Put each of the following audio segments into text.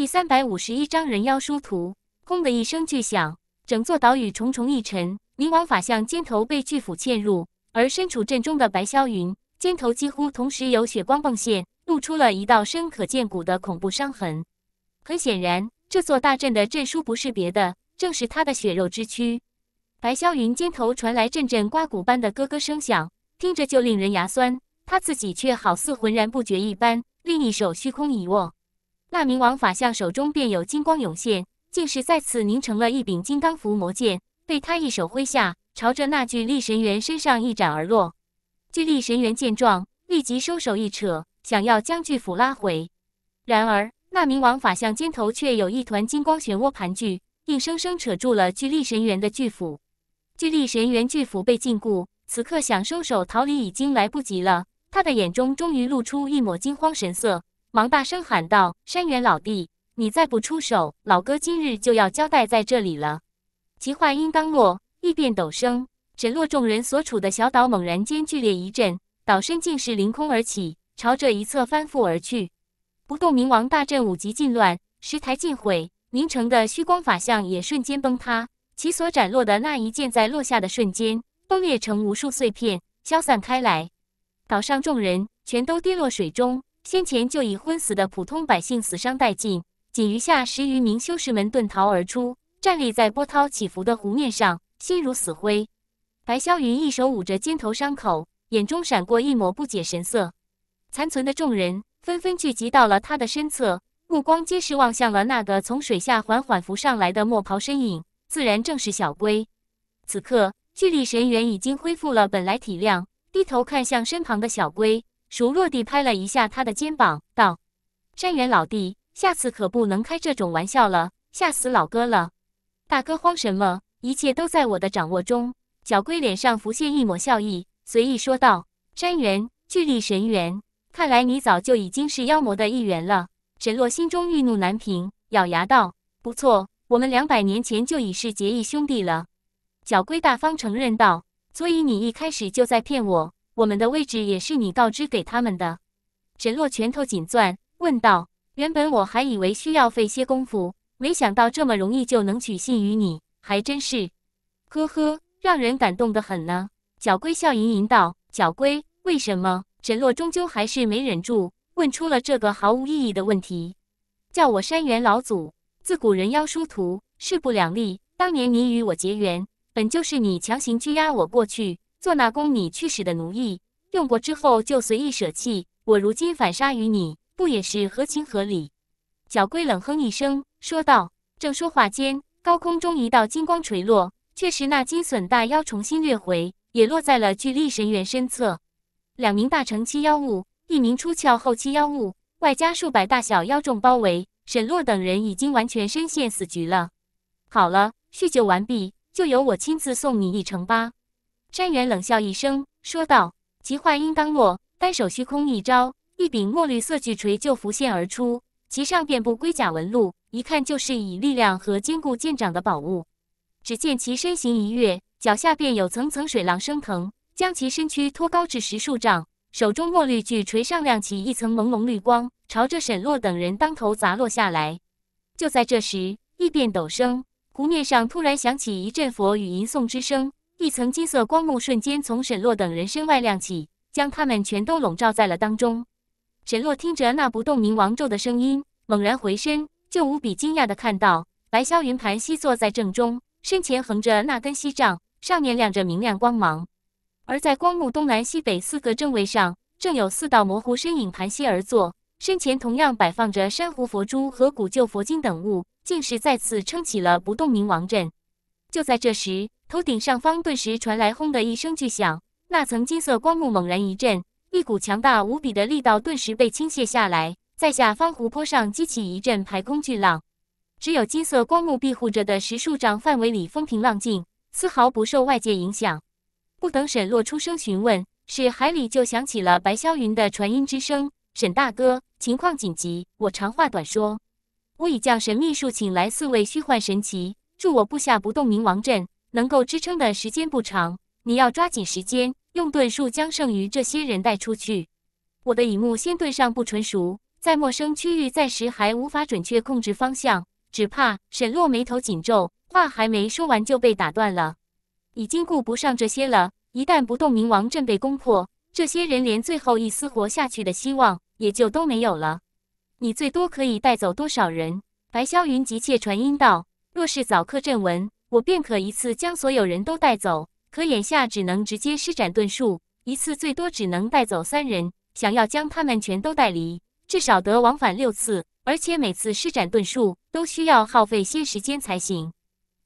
第三百五十一章人妖殊途。轰的一声巨响，整座岛屿重重一沉。冥王法相肩头被巨斧嵌入，而身处阵中的白霄云肩头几乎同时有血光迸现，露出了一道深可见骨的恐怖伤痕。很显然，这座大阵的阵书不是别的，正是他的血肉之躯。白霄云肩头传来阵阵刮骨般的咯咯声响，听着就令人牙酸。他自己却好似浑然不觉一般，另一手虚空一握。那冥王法相手中便有金光涌现，竟是再次凝成了一柄金刚伏魔剑，被他一手挥下，朝着那巨力神猿身上一斩而落。巨力神猿见状，立即收手一扯，想要将巨斧拉回，然而那冥王法相肩头却有一团金光漩涡盘踞，硬生生扯住了巨力神猿的巨斧。巨力神猿巨斧被禁锢，此刻想收手逃离已经来不及了，他的眼中终于露出一抹惊慌神色。忙大声喊道：“山原老弟，你再不出手，老哥今日就要交代在这里了。”其话音刚落，异变陡生，沈落众人所处的小岛猛然间剧烈一震，岛身竟是凌空而起，朝着一侧翻覆而去。不动明王大阵五极尽乱，石台尽毁，凝成的虚光法相也瞬间崩塌。其所斩落的那一剑在落下的瞬间崩裂成无数碎片，消散开来。岛上众人全都跌落水中。先前就已昏死的普通百姓死伤殆尽，仅余下十余名修士们遁逃而出，站立在波涛起伏的湖面上，心如死灰。白霄云一手捂着肩头伤口，眼中闪过一抹不解神色。残存的众人纷纷聚集到了他的身侧，目光皆是望向了那个从水下缓缓浮上来的墨袍身影，自然正是小龟。此刻，巨力神猿已经恢复了本来体量，低头看向身旁的小龟。熟络地拍了一下他的肩膀，道：“山猿老弟，下次可不能开这种玩笑了，吓死老哥了。”“大哥慌什么？一切都在我的掌握中。”角龟脸上浮现一抹笑意，随意说道：“山猿，巨力神猿，看来你早就已经是妖魔的一员了。”沈洛心中欲怒难平，咬牙道：“不错，我们两百年前就已是结义兄弟了。”角龟大方承认道：“所以你一开始就在骗我。”我们的位置也是你告知给他们的。沈洛拳头紧攥，问道：“原本我还以为需要费些功夫，没想到这么容易就能取信于你，还真是，呵呵，让人感动的很呢。”角龟笑吟吟道：“角龟，为什么？”沈洛终究还是没忍住，问出了这个毫无意义的问题：“叫我山猿老祖，自古人妖殊途，势不两立。当年你与我结缘，本就是你强行拘押我过去。”做那供你驱使的奴役，用过之后就随意舍弃。我如今反杀于你，不也是合情合理？角龟冷哼一声说道。正说话间，高空中一道金光垂落，却是那金隼大妖重新掠回，也落在了巨力神猿身侧。两名大乘期妖物，一名出窍后期妖物，外加数百大小妖众包围，沈洛等人已经完全深陷死局了。好了，叙旧完毕，就由我亲自送你一程吧。山猿冷笑一声，说道：“其话音刚落，单手虚空一招，一柄墨绿色巨锤就浮现而出，其上遍布龟甲纹路，一看就是以力量和坚固见长的宝物。只见其身形一跃，脚下便有层层水浪升腾，将其身躯托高至十数丈。手中墨绿巨锤上亮起一层朦胧绿光，朝着沈洛等人当头砸落下来。就在这时，异变陡生，湖面上突然响起一阵佛语吟诵之声。”一层金色光幕瞬间从沈洛等人身外亮起，将他们全都笼罩在了当中。沈洛听着那不动明王咒的声音，猛然回身，就无比惊讶地看到白霄云盘膝坐在正中，身前横着那根锡杖，上面亮着明亮光芒。而在光幕东南西北四个正位上，正有四道模糊身影盘膝而坐，身前同样摆放着珊瑚佛珠和古旧佛经等物，竟是再次撑起了不动明王阵。就在这时。头顶上方顿时传来轰的一声巨响，那层金色光幕猛然一震，一股强大无比的力道顿时被倾泻下来，在下方湖泊上激起一阵排空巨浪。只有金色光幕庇护着的十数丈范围里风平浪静，丝毫不受外界影响。不等沈洛出声询问，是海里就响起了白霄云的传音之声：“沈大哥，情况紧急，我长话短说，我已将神秘术请来四位虚幻神奇，助我布下不动明王阵。”能够支撑的时间不长，你要抓紧时间用遁术将剩余这些人带出去。我的乙木仙遁尚不纯熟，在陌生区域暂时还无法准确控制方向，只怕……沈洛眉头紧皱，话还没说完就被打断了。已经顾不上这些了，一旦不动冥王阵被攻破，这些人连最后一丝活下去的希望也就都没有了。你最多可以带走多少人？白霄云急切传音道：“若是早刻阵纹。”我便可一次将所有人都带走，可眼下只能直接施展遁术，一次最多只能带走三人。想要将他们全都带离，至少得往返六次，而且每次施展遁术都需要耗费些时间才行。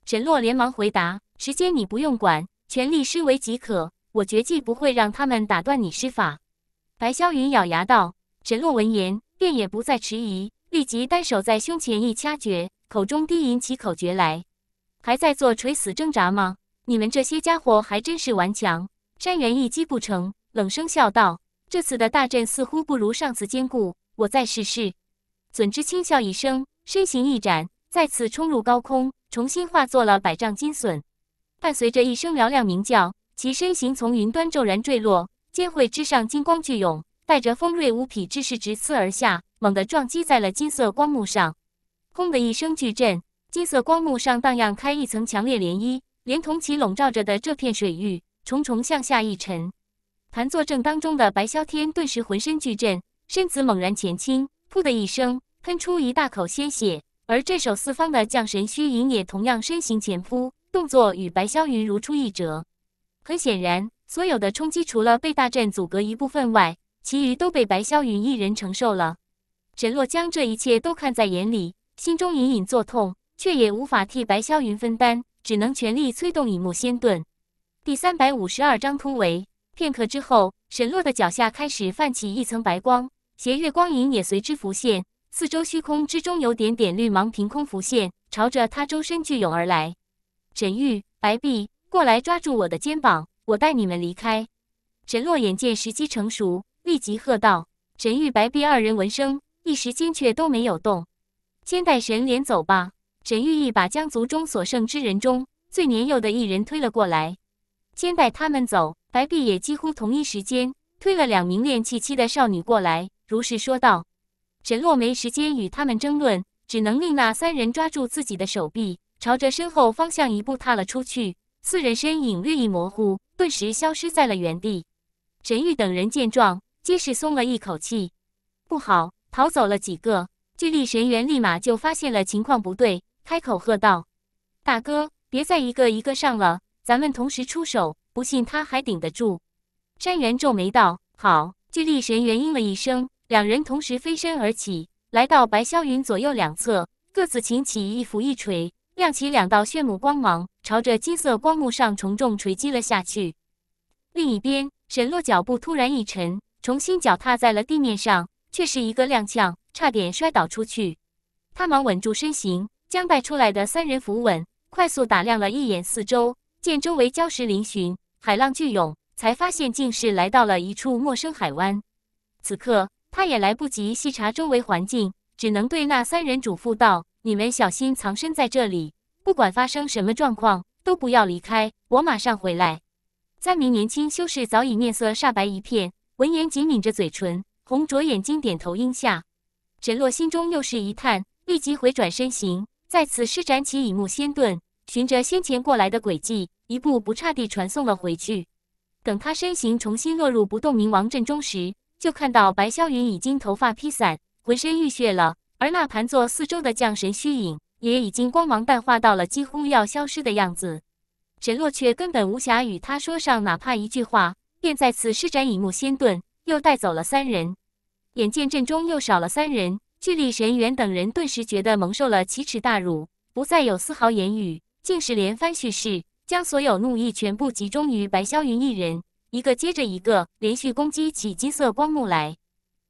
沈洛连忙回答：“时间你不用管，全力施为即可。我绝技不会让他们打断你施法。”白霄云咬牙道。沈洛闻言，便也不再迟疑，立即单手在胸前一掐诀，口中低吟起口诀来。还在做垂死挣扎吗？你们这些家伙还真是顽强！山原一击不成，冷声笑道：“这次的大阵似乎不如上次坚固，我再试试。”笋之轻笑一声，身形一展，再次冲入高空，重新化作了百丈金笋。伴随着一声嘹亮鸣叫，其身形从云端骤然坠落，尖喙之上金光巨涌，带着锋锐无匹之势直刺而下，猛地撞击在了金色光幕上，轰的一声巨震。金色光幕上荡漾开一层强烈涟漪，连同其笼罩着的这片水域，重重向下一沉。盘坐正当中的白霄天顿时浑身巨震，身子猛然前倾，噗的一声喷出一大口鲜血。而镇守四方的将神虚影也同样身形前扑，动作与白霄云如出一辙。很显然，所有的冲击除了被大阵阻隔一部分外，其余都被白霄云一人承受了。沈洛将这一切都看在眼里，心中隐隐作痛。却也无法替白霄云分担，只能全力催动乙木仙盾。第三百五十二章突围。片刻之后，沈洛的脚下开始泛起一层白光，斜月光影也随之浮现，四周虚空之中有点点绿芒凭空浮现，朝着他周身聚涌而来。沈玉、白璧，过来抓住我的肩膀，我带你们离开。沈洛眼见时机成熟，立即喝道：“沈玉、白璧二人闻声，一时间却都没有动。”千代神，连走吧。沈玉一把将族中所剩之人中最年幼的一人推了过来，先带他们走。白璧也几乎同一时间推了两名练气期的少女过来，如实说道。沈洛没时间与他们争论，只能令那三人抓住自己的手臂，朝着身后方向一步踏了出去。四人身影略一模糊，顿时消失在了原地。沈玉等人见状，皆是松了一口气。不好，逃走了几个巨力神猿，立马就发现了情况不对。开口喝道：“大哥，别再一个一个上了，咱们同时出手，不信他还顶得住。”山猿皱眉道：“好。”巨力神猿应了一声，两人同时飞身而起，来到白霄云左右两侧，各自擎起一斧一锤，亮起两道炫目光芒，朝着金色光幕上重重锤击了下去。另一边，沈洛脚步突然一沉，重新脚踏在了地面上，却是一个踉跄，差点摔倒出去。他忙稳住身形。将带出来的三人扶稳，快速打量了一眼四周，见周围礁石嶙峋，海浪巨涌，才发现竟是来到了一处陌生海湾。此刻他也来不及细查周围环境，只能对那三人嘱咐道：“你们小心藏身在这里，不管发生什么状况，都不要离开，我马上回来。”三名年轻修士早已面色煞白一片，闻言紧抿着嘴唇，红着眼睛点头应下。沈洛心中又是一叹，立即回转身形。再次施展起乙木仙盾，循着先前过来的轨迹，一步不差地传送了回去。等他身形重新落入不动明王阵中时，就看到白霄云已经头发披散，浑身浴血了；而那盘坐四周的将神虚影，也已经光芒淡化到了几乎要消失的样子。沈洛却根本无暇与他说上哪怕一句话，便再次施展乙木仙盾，又带走了三人。眼见阵中又少了三人。巨力神猿等人顿时觉得蒙受了奇耻大辱，不再有丝毫言语，竟是连番蓄势，将所有怒意全部集中于白霄云一人，一个接着一个，连续攻击起金色光幕来。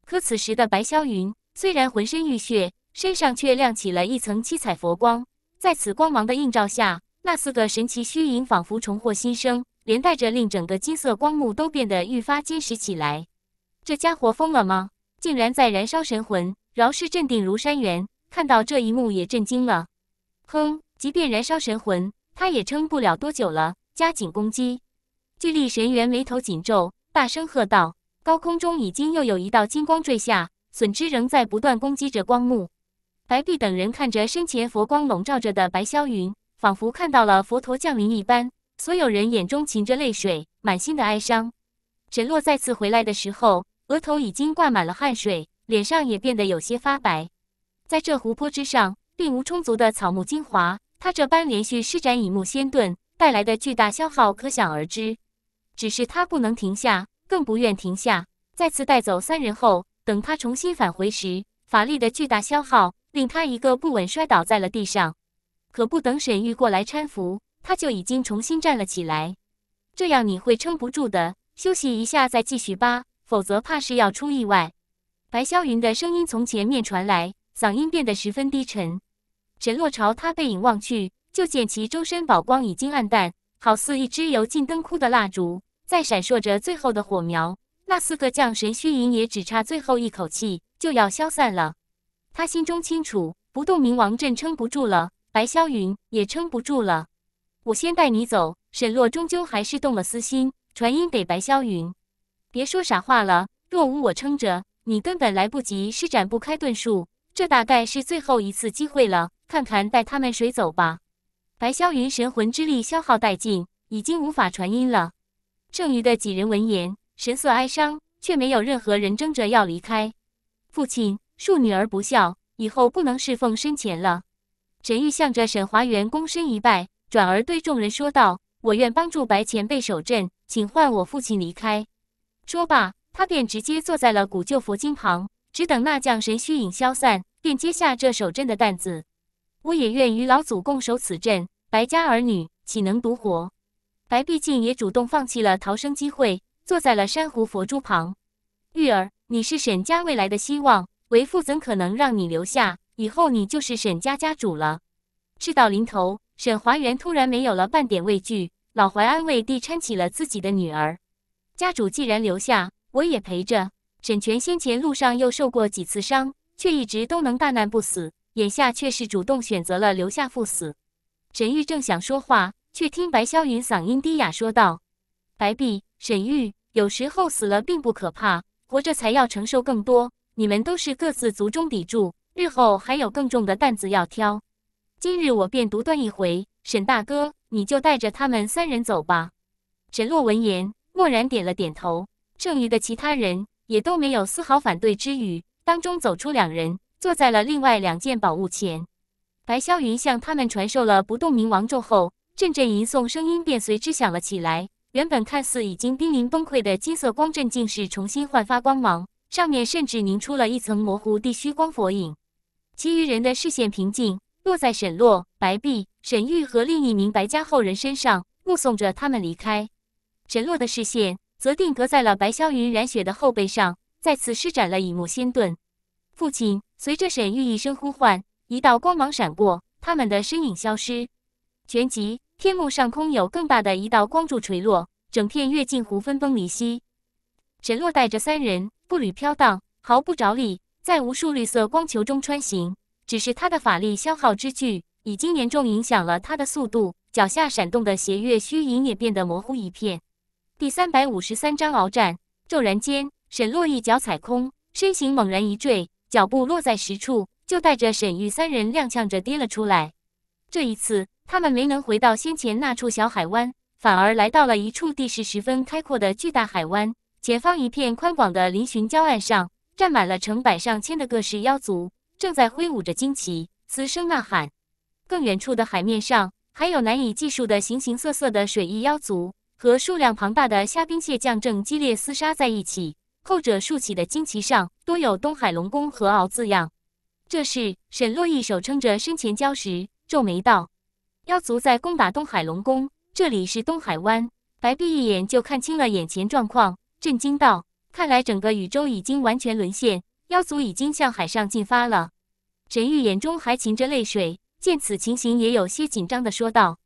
可此时的白霄云虽然浑身浴血，身上却亮起了一层七彩佛光，在此光芒的映照下，那四个神奇虚影仿佛重获新生，连带着令整个金色光幕都变得愈发坚实起来。这家伙疯了吗？竟然在燃烧神魂！饶是镇定如山猿，看到这一幕也震惊了。哼，即便燃烧神魂，他也撑不了多久了。加紧攻击！巨力神猿眉头紧皱，大声喝道：“高空中已经又有一道金光坠下，损之仍在不断攻击着光幕。”白帝等人看着身前佛光笼罩着的白霄云，仿佛看到了佛陀降临一般，所有人眼中噙着泪水，满心的哀伤。沈洛再次回来的时候，额头已经挂满了汗水。脸上也变得有些发白，在这湖泊之上，并无充足的草木精华。他这般连续施展乙木仙盾带来的巨大消耗，可想而知。只是他不能停下，更不愿停下。再次带走三人后，等他重新返回时，法力的巨大消耗令他一个不稳摔倒在了地上。可不等沈玉过来搀扶，他就已经重新站了起来。这样你会撑不住的，休息一下再继续吧，否则怕是要出意外。白霄云的声音从前面传来，嗓音变得十分低沉。沈洛朝他背影望去，就见其周身宝光已经暗淡，好似一支油尽灯枯的蜡烛，在闪烁着最后的火苗。那四个降神虚影也只差最后一口气，就要消散了。他心中清楚，不动明王阵撑不住了，白霄云也撑不住了。我先带你走。沈洛终究还是动了私心，传音给白霄云：“别说傻话了，若无我撑着。”你根本来不及，施展不开遁术，这大概是最后一次机会了。看看带他们谁走吧。白霄云神魂之力消耗殆尽，已经无法传音了。剩余的几人闻言，神色哀伤，却没有任何人争着要离开。父亲，恕女儿不孝，以后不能侍奉身前了。沈玉向着沈华元躬身一拜，转而对众人说道：“我愿帮助白前辈守阵，请换我父亲离开。”说罢。他便直接坐在了古旧佛经旁，只等那将神虚影消散，便接下这守阵的担子。我也愿与老祖共守此阵，白家儿女岂能独活？白毕竟也主动放弃了逃生机会，坐在了珊瑚佛珠旁。玉儿，你是沈家未来的希望，为父怎可能让你留下？以后你就是沈家家主了。事到临头，沈华元突然没有了半点畏惧，老怀安慰地搀起了自己的女儿。家主既然留下。我也陪着沈泉，先前路上又受过几次伤，却一直都能大难不死。眼下却是主动选择了留下赴死。沈玉正想说话，却听白霄云嗓音低哑说道：“白璧，沈玉，有时候死了并不可怕，活着才要承受更多。你们都是各自族中砥柱，日后还有更重的担子要挑。今日我便独断一回，沈大哥，你就带着他们三人走吧。”沈洛闻言，默然点了点头。剩余的其他人也都没有丝毫反对之语，当中走出两人，坐在了另外两件宝物前。白霄云向他们传授了不动明王咒后，阵阵吟诵声音便随之响了起来。原本看似已经濒临崩溃的金色光阵，竟是重新焕发光芒，上面甚至凝出了一层模糊地虚光佛影。其余人的视线平静落在沈洛、白璧、沈玉和另一名白家后人身上，目送着他们离开。沈洛的视线。则定格在了白霄云染血的后背上，再次施展了乙木仙盾。父亲随着沈玉一声呼唤，一道光芒闪过，他们的身影消失。旋即，天幕上空有更大的一道光柱垂落，整片月镜湖分崩离析。沈洛带着三人步履飘荡，毫不着力，在无数绿色光球中穿行。只是他的法力消耗之巨，已经严重影响了他的速度，脚下闪动的斜月虚影也变得模糊一片。第三百五十三章鏖战。骤然间，沈洛一脚踩空，身形猛然一坠，脚步落在石处，就带着沈玉三人踉跄着跌了出来。这一次，他们没能回到先前那处小海湾，反而来到了一处地势十分开阔的巨大海湾。前方一片宽广的嶙峋礁岸上，站满了成百上千的各式妖族，正在挥舞着旌旗，嘶声呐喊。更远处的海面上，还有难以计数的形形色色的水翼妖族。和数量庞大的虾兵蟹将正激烈厮杀在一起，后者竖起的旌旗上多有“东海龙宫”和“敖”字样。这时，沈洛一手撑着身前礁石，皱眉道：“妖族在攻打东海龙宫，这里是东海湾。”白璧一眼就看清了眼前状况，震惊道：“看来整个宇宙已经完全沦陷，妖族已经向海上进发了。”沈玉眼中还噙着泪水，见此情形也有些紧张的说道：“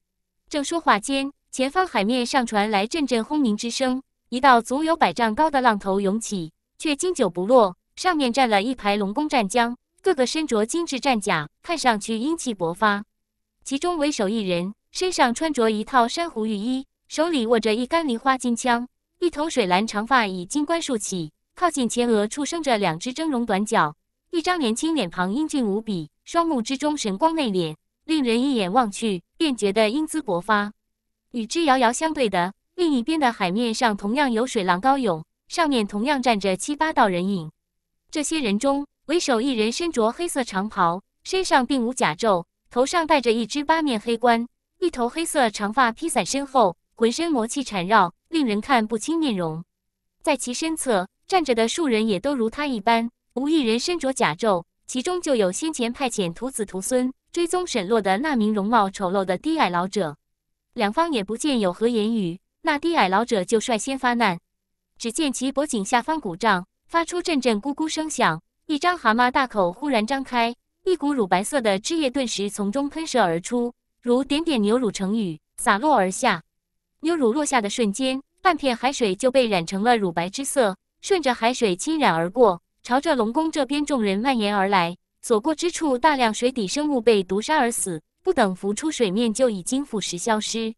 正说话间。”前方海面上传来阵阵轰鸣之声，一道足有百丈高的浪头涌起，却经久不落。上面站了一排龙宫战将，个个身着精致战甲，看上去英气勃发。其中为首一人，身上穿着一套珊瑚玉衣，手里握着一杆梨花金枪，一头水蓝长发以金冠束起，靠近前额处生着两只峥嵘短角，一张年轻脸庞英俊无比，双目之中神光内敛，令人一眼望去便觉得英姿勃发。与之遥遥相对的另一边的海面上，同样有水浪高涌，上面同样站着七八道人影。这些人中，为首一人身着黑色长袍，身上并无甲胄，头上戴着一只八面黑冠，一头黑色长发披散身后，浑身魔气缠绕，令人看不清面容。在其身侧站着的数人也都如他一般，无一人身着甲胄，其中就有先前派遣徒子徒孙追踪沈洛的那名容貌丑陋的低矮老者。两方也不见有何言语，那低矮老者就率先发难。只见其脖颈下方鼓胀，发出阵阵咕咕声响，一张蛤蟆大口忽然张开，一股乳白色的汁液顿时从中喷射而出，如点点牛乳成雨洒落而下。牛乳落下的瞬间，半片海水就被染成了乳白之色，顺着海水侵染而过，朝着龙宫这边众人蔓延而来，所过之处，大量水底生物被毒杀而死。不等浮出水面，就已经腐蚀消失。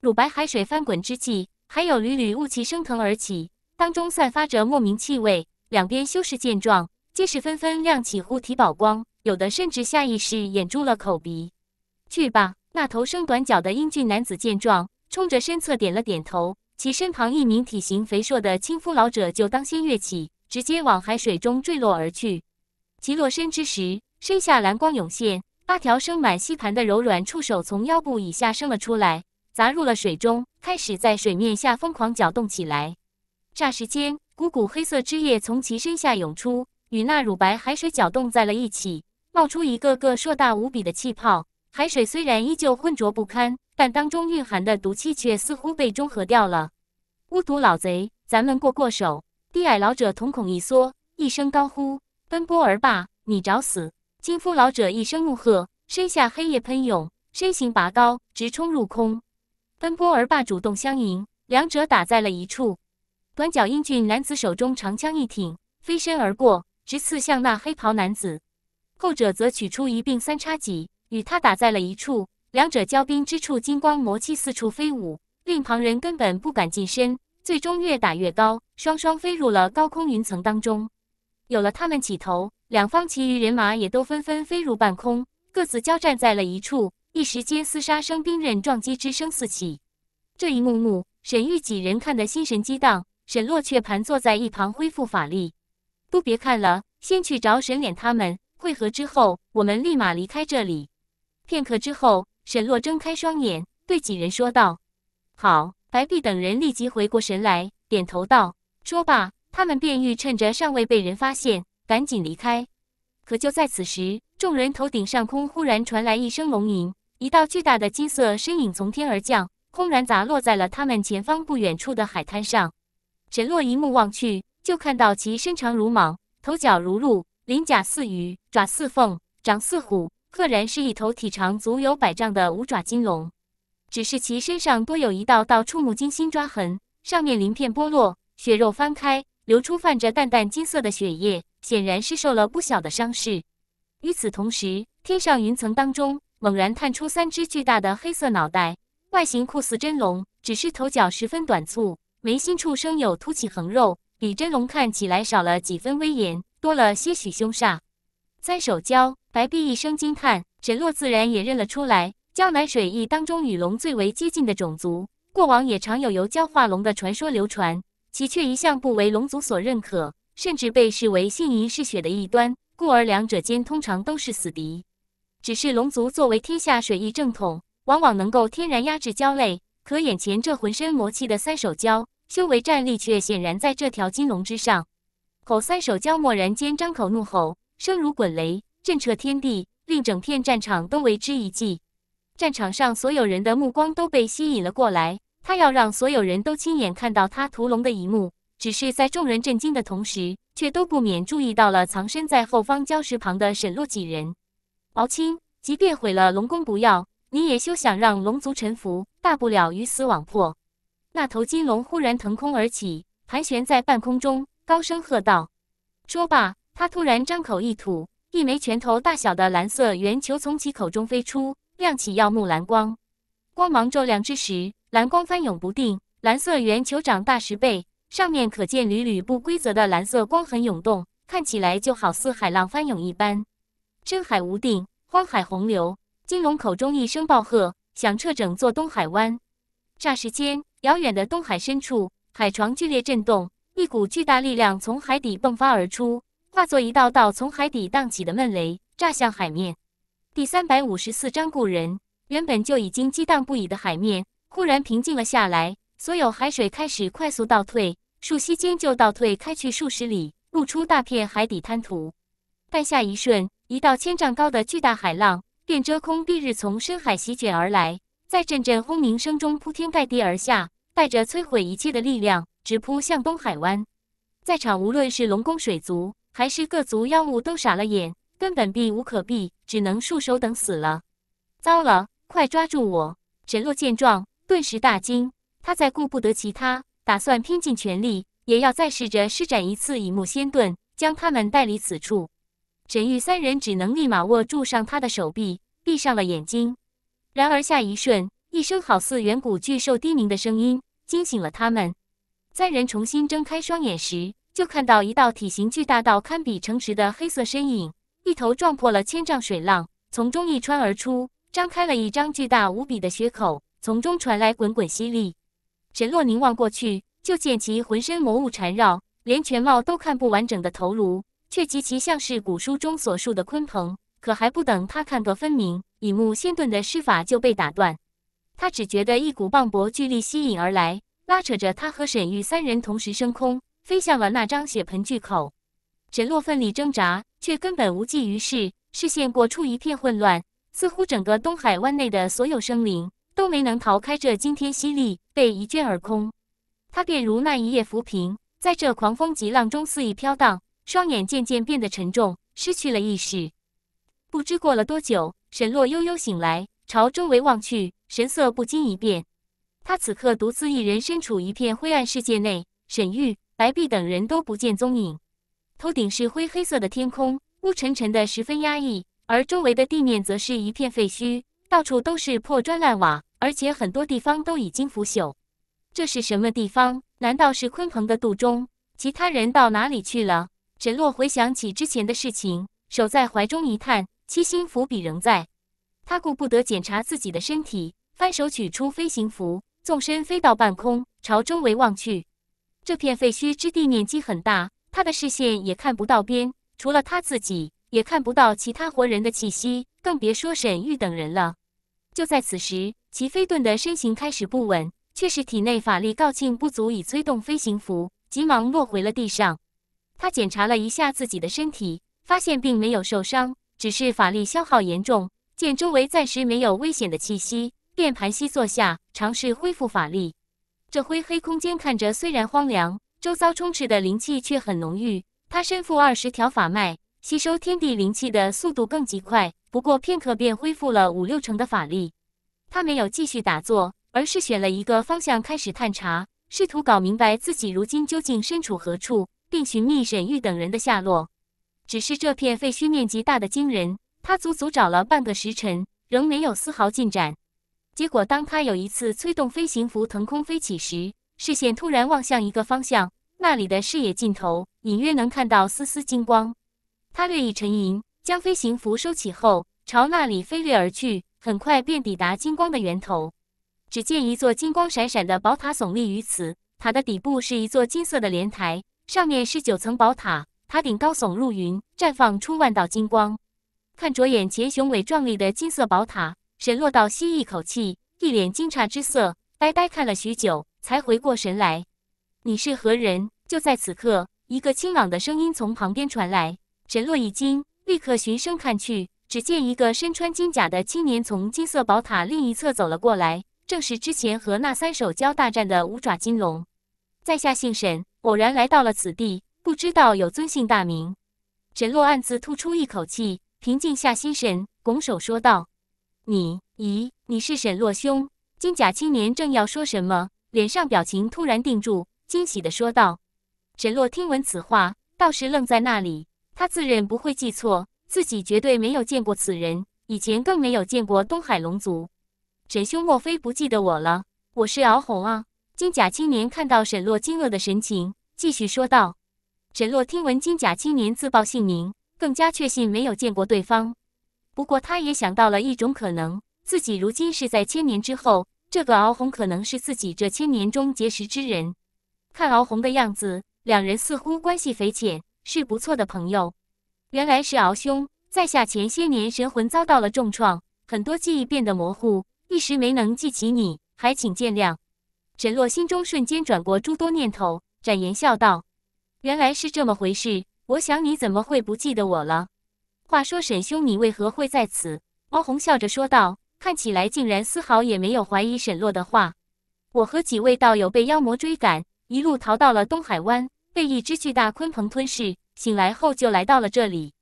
乳白海水翻滚之际，还有缕缕雾气升腾而起，当中散发着莫名气味。两边修士见状，皆是纷纷亮起护体宝光，有的甚至下意识掩住了口鼻。去吧！那头生短角的英俊男子见状，冲着身侧点了点头。其身旁一名体型肥硕的青肤老者就当先跃起，直接往海水中坠落而去。其落身之时，身下蓝光涌现。八条生满吸盘的柔软触手从腰部以下伸了出来，砸入了水中，开始在水面下疯狂搅动起来。霎时间，股股黑色汁液从其身下涌出，与那乳白海水搅动在了一起，冒出一个个硕大无比的气泡。海水虽然依旧浑浊不堪，但当中蕴含的毒气却似乎被中和掉了。巫毒老贼，咱们过过手！低矮老者瞳孔一缩，一声高呼：“奔波而罢，你找死！”金夫老者一声怒喝，身下黑夜喷涌，身形拔高，直冲入空。奔波而霸主动相迎，两者打在了一处。短脚英俊男子手中长枪一挺，飞身而过，直刺向那黑袍男子。后者则取出一柄三叉戟，与他打在了一处。两者交兵之处，金光魔气四处飞舞，令旁人根本不敢近身。最终越打越高，双双飞入了高空云层当中。有了他们起头。两方其余人马也都纷纷飞入半空，各自交战在了一处。一时间，厮杀声、兵刃撞击之声四起。这一幕幕，沈玉几人看得心神激荡。沈洛却盘坐在一旁恢复法力。都别看了，先去找沈脸他们会合，之后我们立马离开这里。片刻之后，沈洛睁开双眼，对几人说道：“好。”白璧等人立即回过神来，点头道：“说罢，他们便欲趁着尚未被人发现。”赶紧离开！可就在此时，众人头顶上空忽然传来一声龙吟，一道巨大的金色身影从天而降，轰然砸落在了他们前方不远处的海滩上。沈洛一目望去，就看到其身长如蟒，头角如鹿，鳞甲似鱼，爪似凤，长似虎，赫然是一头体长足有百丈的五爪金龙。只是其身上多有一道道触目惊心抓痕，上面鳞片剥落，血肉翻开，流出泛着淡淡金色的血液。显然是受了不小的伤势。与此同时，天上云层当中猛然探出三只巨大的黑色脑袋，外形酷似真龙，只是头角十分短促，眉心处生有凸起横肉，比真龙看起来少了几分威严，多了些许凶煞。三首蛟白璧一声惊叹，沈洛自然也认了出来。江南水裔当中与龙最为接近的种族，过往也常有由蛟化龙的传说流传，其却一向不为龙族所认可。甚至被视为信淫嗜血的异端，故而两者间通常都是死敌。只是龙族作为天下水裔正统，往往能够天然压制蛟类。可眼前这浑身魔气的三手蛟，修为战力却显然在这条金龙之上。口三手蛟蓦然间张口怒吼，声如滚雷，震彻天地，令整片战场都为之一寂。战场上所有人的目光都被吸引了过来。他要让所有人都亲眼看到他屠龙的一幕。只是在众人震惊的同时，却都不免注意到了藏身在后方礁石旁的沈洛几人。敖青，即便毁了龙宫，不要你也休想让龙族臣服，大不了鱼死网破。那头金龙忽然腾空而起，盘旋在半空中，高声喝道：“说罢，他突然张口一吐，一枚拳头大小的蓝色圆球从其口中飞出，亮起耀目蓝光。光芒骤亮之时，蓝光翻涌不定，蓝色圆球长大十倍。”上面可见缕缕不规则的蓝色光痕涌动，看起来就好似海浪翻涌一般。深海无定，荒海洪流。金龙口中一声暴喝，响彻整座东海湾。霎时间，遥远的东海深处，海床剧烈震动，一股巨大力量从海底迸发而出，化作一道道从海底荡起的闷雷，炸向海面。第三百五十四章故人。原本就已经激荡不已的海面，忽然平静了下来。所有海水开始快速倒退，数息间就倒退开去数十里，露出大片海底滩涂。但下一瞬，一道千丈高的巨大海浪便遮空蔽日，从深海席卷而来，在阵阵轰鸣声中铺天盖地而下，带着摧毁一切的力量，直扑向东海湾。在场无论是龙宫水族，还是各族妖物，都傻了眼，根本避无可避，只能束手等死了。糟了，快抓住我！沈洛见状，顿时大惊。他再顾不得其他，打算拼尽全力，也要再试着施展一次以木仙盾，将他们带离此处。沈玉三人只能立马握住上他的手臂，闭上了眼睛。然而下一瞬，一声好似远古巨兽低鸣的声音惊醒了他们。三人重新睁开双眼时，就看到一道体型巨大到堪比城池的黑色身影，一头撞破了千丈水浪，从中一穿而出，张开了一张巨大无比的血口，从中传来滚滚吸力。沈洛凝望过去，就见其浑身魔物缠绕，连全貌都看不完整的头颅，却极其像是古书中所述的鲲鹏。可还不等他看个分明，乙木仙盾的施法就被打断。他只觉得一股磅礴巨力吸引而来，拉扯着他和沈玉三人同时升空，飞向了那张血盆巨口。沈洛奋力挣扎，却根本无济于事。视线过处一片混乱，似乎整个东海湾内的所有生灵。都没能逃开这惊天犀利，被一卷而空。他便如那一叶浮萍，在这狂风急浪中肆意飘荡，双眼渐渐变得沉重，失去了意识。不知过了多久，沈洛悠悠醒来，朝周围望去，神色不禁一变。他此刻独自一人身处一片灰暗世界内，沈玉、白璧等人都不见踪影。头顶是灰黑色的天空，乌沉沉的，十分压抑；而周围的地面则是一片废墟，到处都是破砖烂瓦。而且很多地方都已经腐朽，这是什么地方？难道是鲲鹏的肚中？其他人到哪里去了？沈洛回想起之前的事情，手在怀中一探，七星符笔仍在。他顾不得检查自己的身体，翻手取出飞行符，纵身飞到半空，朝周围望去。这片废墟之地面积很大，他的视线也看不到边，除了他自己，也看不到其他活人的气息，更别说沈玉等人了。就在此时。齐飞顿的身形开始不稳，却是体内法力告罄，不足以催动飞行符，急忙落回了地上。他检查了一下自己的身体，发现并没有受伤，只是法力消耗严重。见周围暂时没有危险的气息，便盘膝坐下，尝试恢复法力。这灰黑空间看着虽然荒凉，周遭充斥的灵气却很浓郁。他身负二十条法脉，吸收天地灵气的速度更极快，不过片刻便恢复了五六成的法力。他没有继续打坐，而是选了一个方向开始探查，试图搞明白自己如今究竟身处何处，并寻觅沈玉等人的下落。只是这片废墟面积大得惊人，他足足找了半个时辰，仍没有丝毫进展。结果，当他有一次催动飞行符腾空飞起时，视线突然望向一个方向，那里的视野尽头隐约能看到丝丝金光。他略一沉吟，将飞行符收起后，朝那里飞掠而去。很快便抵达金光的源头，只见一座金光闪闪的宝塔耸立于此，塔的底部是一座金色的莲台，上面是九层宝塔，塔顶高耸入云，绽放出万道金光。看着眼前雄伟壮丽的金色宝塔，沈洛倒吸一口气，一脸惊诧之色，呆呆看了许久，才回过神来：“你是何人？”就在此刻，一个清朗的声音从旁边传来，沈洛一惊，立刻循声看去。只见一个身穿金甲的青年从金色宝塔另一侧走了过来，正是之前和那三手交大战的五爪金龙。在下姓沈，偶然来到了此地，不知道有尊姓大名。沈洛暗自吐出一口气，平静下心神，拱手说道：“你？咦，你是沈洛兄？”金甲青年正要说什么，脸上表情突然定住，惊喜的说道：“沈洛！”听闻此话，倒是愣在那里。他自认不会记错。自己绝对没有见过此人，以前更没有见过东海龙族。沈兄，莫非不记得我了？我是敖红啊！金甲青年看到沈洛惊愕的神情，继续说道。沈洛听闻金甲青年自报姓名，更加确信没有见过对方。不过，他也想到了一种可能：自己如今是在千年之后，这个敖红可能是自己这千年中结识之人。看敖红的样子，两人似乎关系匪浅，是不错的朋友。原来是敖兄，在下前些年神魂遭到了重创，很多记忆变得模糊，一时没能记起你，还请见谅。沈洛心中瞬间转过诸多念头，展颜笑道：“原来是这么回事，我想你怎么会不记得我了？”话说沈兄，你为何会在此？”敖红笑着说道，看起来竟然丝毫也没有怀疑沈洛的话。“我和几位道友被妖魔追赶，一路逃到了东海湾，被一只巨大鲲鹏吞噬。”醒来后就来到了这里，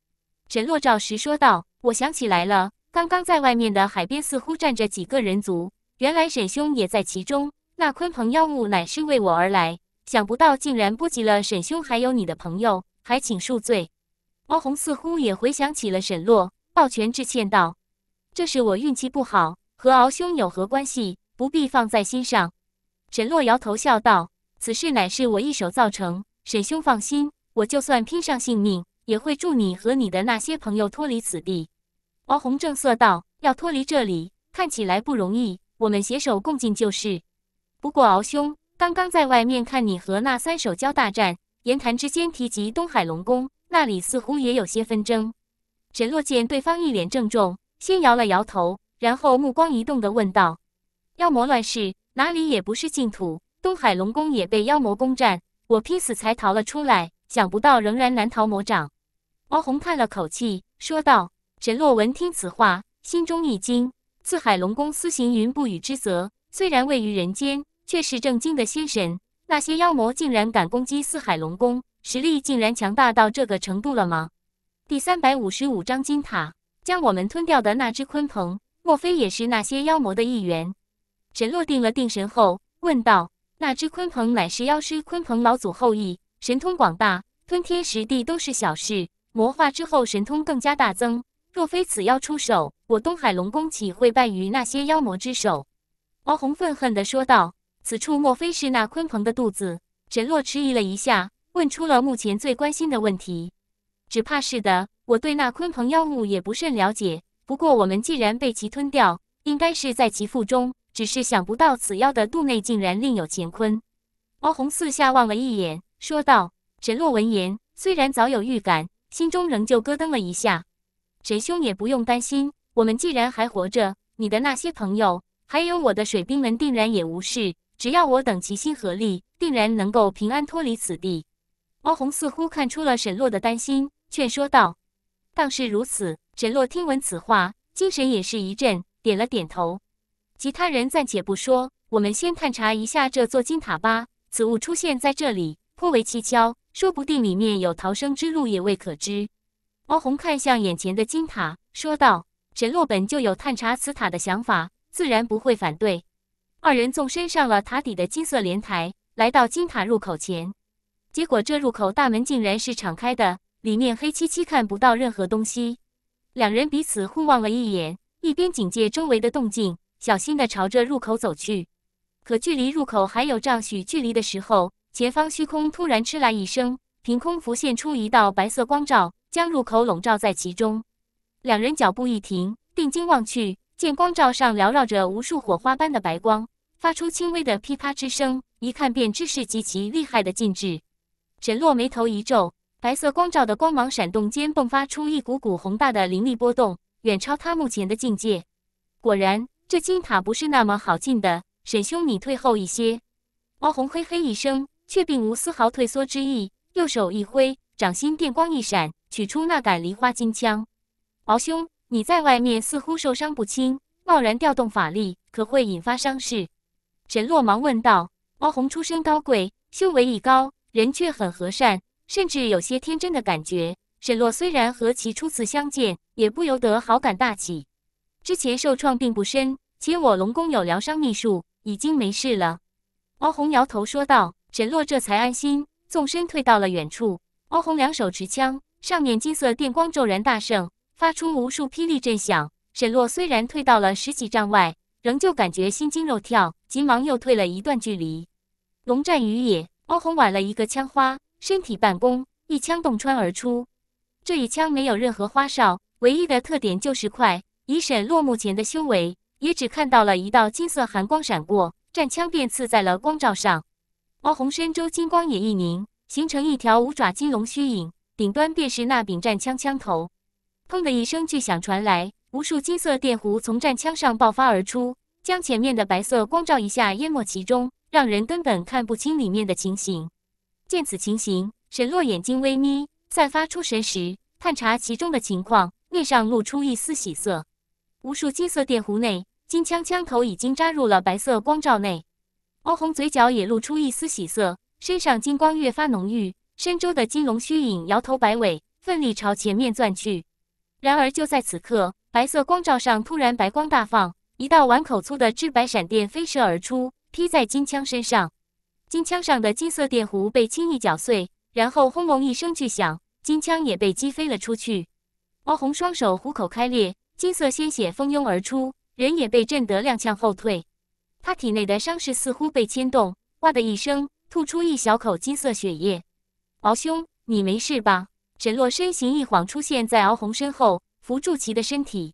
沈洛照实说道：“我想起来了，刚刚在外面的海边似乎站着几个人族，原来沈兄也在其中。那鲲鹏妖物乃是为我而来，想不到竟然波及了沈兄还有你的朋友，还请恕罪。”敖红似乎也回想起了沈洛，抱拳致歉道：“这是我运气不好，和敖兄有何关系？不必放在心上。”沈洛摇头笑道：“此事乃是我一手造成，沈兄放心。”我就算拼上性命，也会助你和你的那些朋友脱离此地。”敖红正色道：“要脱离这里，看起来不容易。我们携手共进就是。不过敖兄，刚刚在外面看你和那三手交大战，言谈之间提及东海龙宫，那里似乎也有些纷争。”沈洛见对方一脸郑重，先摇了摇头，然后目光移动的问道：“妖魔乱世，哪里也不是净土。东海龙宫也被妖魔攻占，我拼死才逃了出来。”想不到仍然难逃魔掌，敖红叹了口气说道。沈洛闻听此话，心中一惊。四海龙宫司行云不语之责，虽然位于人间，却是正经的仙神。那些妖魔竟然敢攻击四海龙宫，实力竟然强大到这个程度了吗？第三百五十五章金塔将我们吞掉的那只鲲鹏，莫非也是那些妖魔的一员？沈洛定了定神后问道：“那只鲲鹏乃是妖师鲲鹏老祖后裔。”神通广大，吞天食地都是小事。魔化之后，神通更加大增。若非此妖出手，我东海龙宫岂会败于那些妖魔之手？敖红愤恨地说道：“此处莫非是那鲲鹏的肚子？”沈洛迟疑了一下，问出了目前最关心的问题：“只怕是的。我对那鲲鹏妖物也不甚了解。不过我们既然被其吞掉，应该是在其腹中。只是想不到此妖的肚内竟然另有乾坤。”敖红四下望了一眼。说道：“沈洛闻言，虽然早有预感，心中仍旧咯噔了一下。沈兄也不用担心，我们既然还活着，你的那些朋友，还有我的水兵们，定然也无事。只要我等齐心合力，定然能够平安脱离此地。”猫红似乎看出了沈洛的担心，劝说道：“当是如此。”沈洛听闻此话，精神也是一振，点了点头。其他人暂且不说，我们先探查一下这座金塔吧。此物出现在这里。颇为蹊跷，说不定里面有逃生之路也未可知。王红看向眼前的金塔，说道：“沈洛本就有探查此塔的想法，自然不会反对。”二人纵身上了塔底的金色莲台，来到金塔入口前，结果这入口大门竟然是敞开的，里面黑漆漆，看不到任何东西。两人彼此互望了一眼，一边警戒周围的动静，小心的朝着入口走去。可距离入口还有丈许距离的时候，前方虚空突然嗤啦一声，凭空浮现出一道白色光照，将入口笼罩在其中。两人脚步一停，定睛望去，见光照上缭绕着无数火花般的白光，发出轻微的噼啪之声。一看便知是极其厉害的禁制。沈洛眉头一皱，白色光照的光芒闪动间迸发出一股股宏大的灵力波动，远超他目前的境界。果然，这金塔不是那么好进的。沈兄，你退后一些。猫红嘿嘿一声。却并无丝毫退缩之意，右手一挥，掌心电光一闪，取出那杆梨花金枪。敖兄，你在外面似乎受伤不轻，贸然调动法力，可会引发伤势？沈洛忙问道。敖红出身高贵，修为亦高，人却很和善，甚至有些天真的感觉。沈洛虽然和其初次相见，也不由得好感大起。之前受创并不深，且我龙宫有疗伤秘术，已经没事了。敖红摇头说道。沈洛这才安心，纵身退到了远处。欧红两手持枪，上面金色电光骤然大盛，发出无数霹雳震响。沈洛虽然退到了十几丈外，仍旧感觉心惊肉跳，急忙又退了一段距离。龙战于野，欧红挽了一个枪花，身体半弓，一枪洞穿而出。这一枪没有任何花哨，唯一的特点就是快。以沈洛目前的修为，也只看到了一道金色寒光闪过，战枪便刺在了光罩上。而红身周金光也一凝，形成一条五爪金龙虚影，顶端便是那柄战枪枪头。砰的一声巨响传来，无数金色电弧从战枪上爆发而出，将前面的白色光照一下淹没其中，让人根本看不清里面的情形。见此情形，沈洛眼睛微眯，散发出神识探查其中的情况，面上露出一丝喜色。无数金色电弧内，金枪枪头已经扎入了白色光照内。敖红嘴角也露出一丝喜色，身上金光越发浓郁，身周的金龙虚影摇头摆尾，奋力朝前面钻去。然而就在此刻，白色光罩上突然白光大放，一道碗口粗的赤白闪电飞射而出，劈在金枪身上，金枪上的金色电弧被轻易搅碎，然后轰隆一声巨响，金枪也被击飞了出去。敖红双手虎口开裂，金色鲜血蜂拥而出，人也被震得踉跄后退。他体内的伤势似乎被牵动，哇的一声吐出一小口金色血液。敖兄，你没事吧？沈洛身形一晃，出现在敖红身后，扶住其的身体。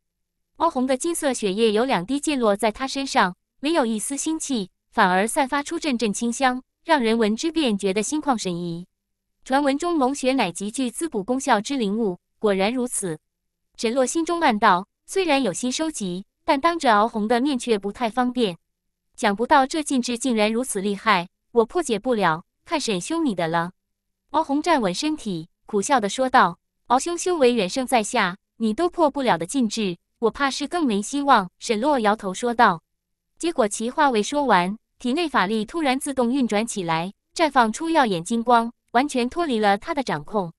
敖红的金色血液有两滴溅落在他身上，没有一丝腥气，反而散发出阵阵清香，让人闻之便觉得心旷神怡。传闻中龙血乃极具滋补功效之灵物，果然如此。沈洛心中暗道，虽然有心收集，但当着敖红的面却不太方便。想不到这禁制竟然如此厉害，我破解不了，看沈兄你的了。敖红站稳身体，苦笑的说道：“敖兄修为远胜在下，你都破不了的禁制，我怕是更没希望。”沈洛摇头说道。结果其话未说完，体内法力突然自动运转起来，绽放出耀眼金光，完全脱离了他的掌控。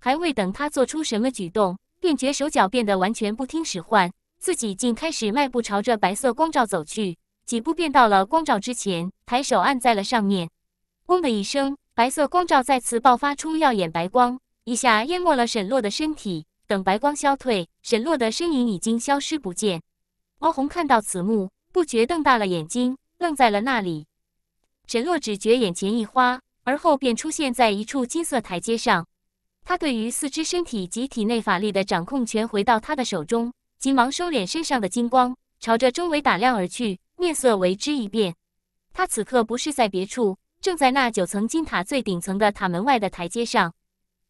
还未等他做出什么举动，便觉手脚变得完全不听使唤，自己竟开始迈步朝着白色光照走去。几步便到了光照之前，抬手按在了上面。嗡的一声，白色光照再次爆发出耀眼白光，一下淹没了沈洛的身体。等白光消退，沈洛的身影已经消失不见。敖红看到此幕，不觉瞪大了眼睛，愣在了那里。沈洛只觉眼前一花，而后便出现在一处金色台阶上。他对于四肢、身体及体内法力的掌控权回到他的手中，急忙收敛身上的金光，朝着周围打量而去。面色为之一变，他此刻不是在别处，正在那九层金塔最顶层的塔门外的台阶上，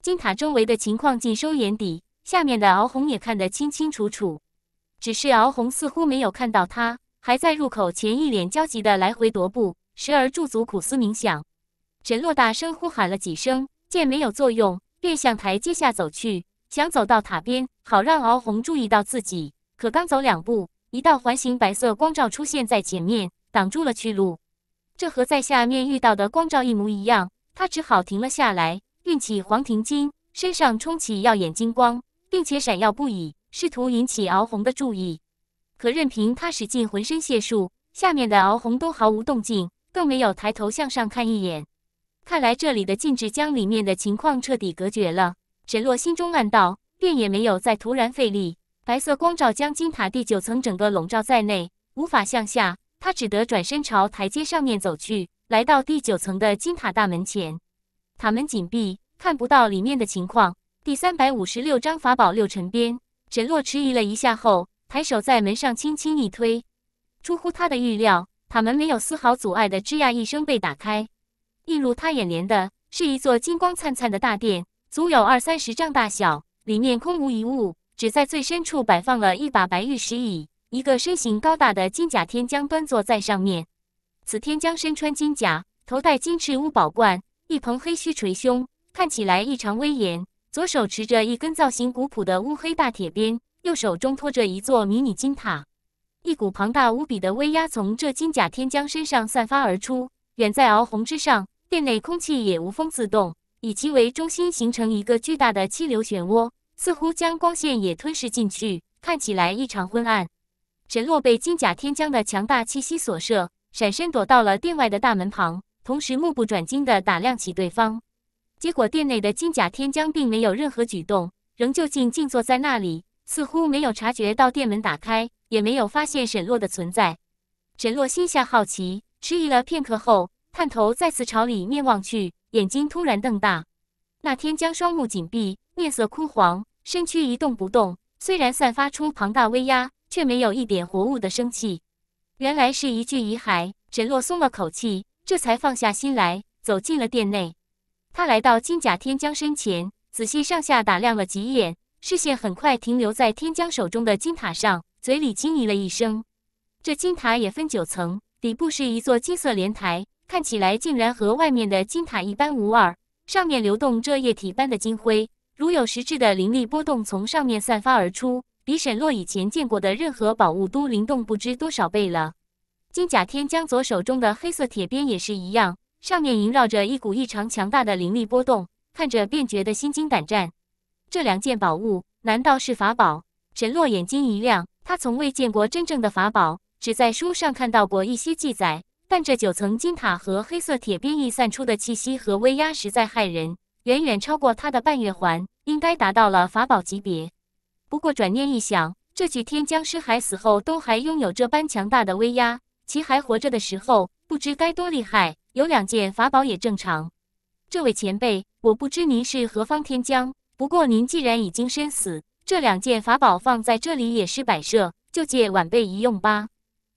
金塔周围的情况尽收眼底，下面的敖红也看得清清楚楚，只是敖红似乎没有看到他，还在入口前一脸焦急地来回踱步，时而驻足苦思冥想。沈洛大声呼喊了几声，见没有作用，便向台阶下走去，想走到塔边，好让敖红注意到自己，可刚走两步。一道环形白色光照出现在前面，挡住了去路。这和在下面遇到的光照一模一样，他只好停了下来，运起黄庭经，身上冲起耀眼金光，并且闪耀不已，试图引起敖红的注意。可任凭他使尽浑身解数，下面的敖红都毫无动静，更没有抬头向上看一眼。看来这里的禁制将里面的情况彻底隔绝了，沈洛心中暗道，便也没有再徒然费力。白色光照将金塔第九层整个笼罩在内，无法向下，他只得转身朝台阶上面走去。来到第九层的金塔大门前，塔门紧闭，看不到里面的情况。第三百五十六章法宝六尘鞭。沈洛迟疑了一下后，抬手在门上轻轻一推。出乎他的预料，塔门没有丝毫阻碍的吱呀一声被打开。映入他眼帘的是一座金光灿灿的大殿，足有二三十丈大小，里面空无一物。只在最深处摆放了一把白玉石椅，一个身形高大的金甲天将端坐在上面。此天将身穿金甲，头戴金翅乌宝冠，一蓬黑须垂胸，看起来异常威严。左手持着一根造型古朴的乌黑大铁鞭，右手中托着一座迷你金塔。一股庞大无比的威压从这金甲天将身上散发而出，远在敖红之上。殿内空气也无风自动，以其为中心形成一个巨大的气流漩涡。似乎将光线也吞噬进去，看起来异常昏暗。沈洛被金甲天将的强大气息所摄，闪身躲到了殿外的大门旁，同时目不转睛地打量起对方。结果，殿内的金甲天将并没有任何举动，仍旧静静坐在那里，似乎没有察觉到殿门打开，也没有发现沈洛的存在。沈洛心下好奇，迟疑了片刻后，探头再次朝里面望去，眼睛突然瞪大。那天将双目紧闭。面色枯黄，身躯一动不动，虽然散发出庞大威压，却没有一点活物的生气。原来是一具遗骸，沈洛松了口气，这才放下心来，走进了殿内。他来到金甲天将身前，仔细上下打量了几眼，视线很快停留在天将手中的金塔上，嘴里惊疑了一声：“这金塔也分九层，底部是一座金色莲台，看起来竟然和外面的金塔一般无二，上面流动着液体般的金灰。”如有实质的灵力波动从上面散发而出，比沈洛以前见过的任何宝物都灵动不知多少倍了。金甲天将左手中的黑色铁鞭也是一样，上面萦绕着一股异常强大的灵力波动，看着便觉得心惊胆战。这两件宝物难道是法宝？沈洛眼睛一亮，他从未见过真正的法宝，只在书上看到过一些记载。但这九层金塔和黑色铁鞭逸散出的气息和威压实在骇人。远远超过他的半月环，应该达到了法宝级别。不过转念一想，这具天僵尸海死后都还拥有这般强大的威压，其还活着的时候不知该多厉害。有两件法宝也正常。这位前辈，我不知您是何方天将，不过您既然已经身死，这两件法宝放在这里也是摆设，就借晚辈一用吧。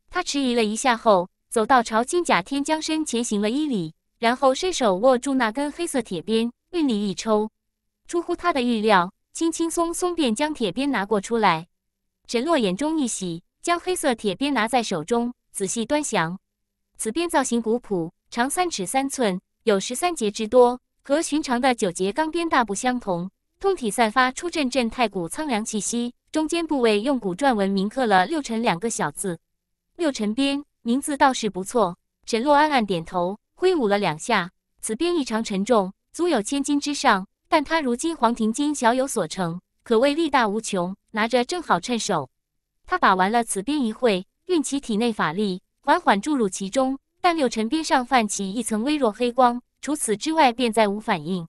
他迟疑了一下后，走到朝金甲天将身前行了一礼，然后伸手握住那根黑色铁鞭。运力一抽，出乎他的预料，轻轻松松便将铁鞭拿过出来。沈洛眼中一喜，将黑色铁鞭拿在手中，仔细端详。此鞭造型古朴，长三尺三寸，有十三节之多，和寻常的九节钢鞭大不相同。通体散发出阵阵太古苍凉气息，中间部位用古篆文铭刻了“六尘”两个小字。六尘鞭名字倒是不错。沈洛暗暗点头，挥舞了两下，此鞭异常沉重。足有千斤之上，但他如今黄庭经小有所成，可谓力大无穷，拿着正好趁手。他把玩了此鞭一会，运起体内法力，缓缓注入其中，但六尘边上泛起一层微弱黑光，除此之外便再无反应。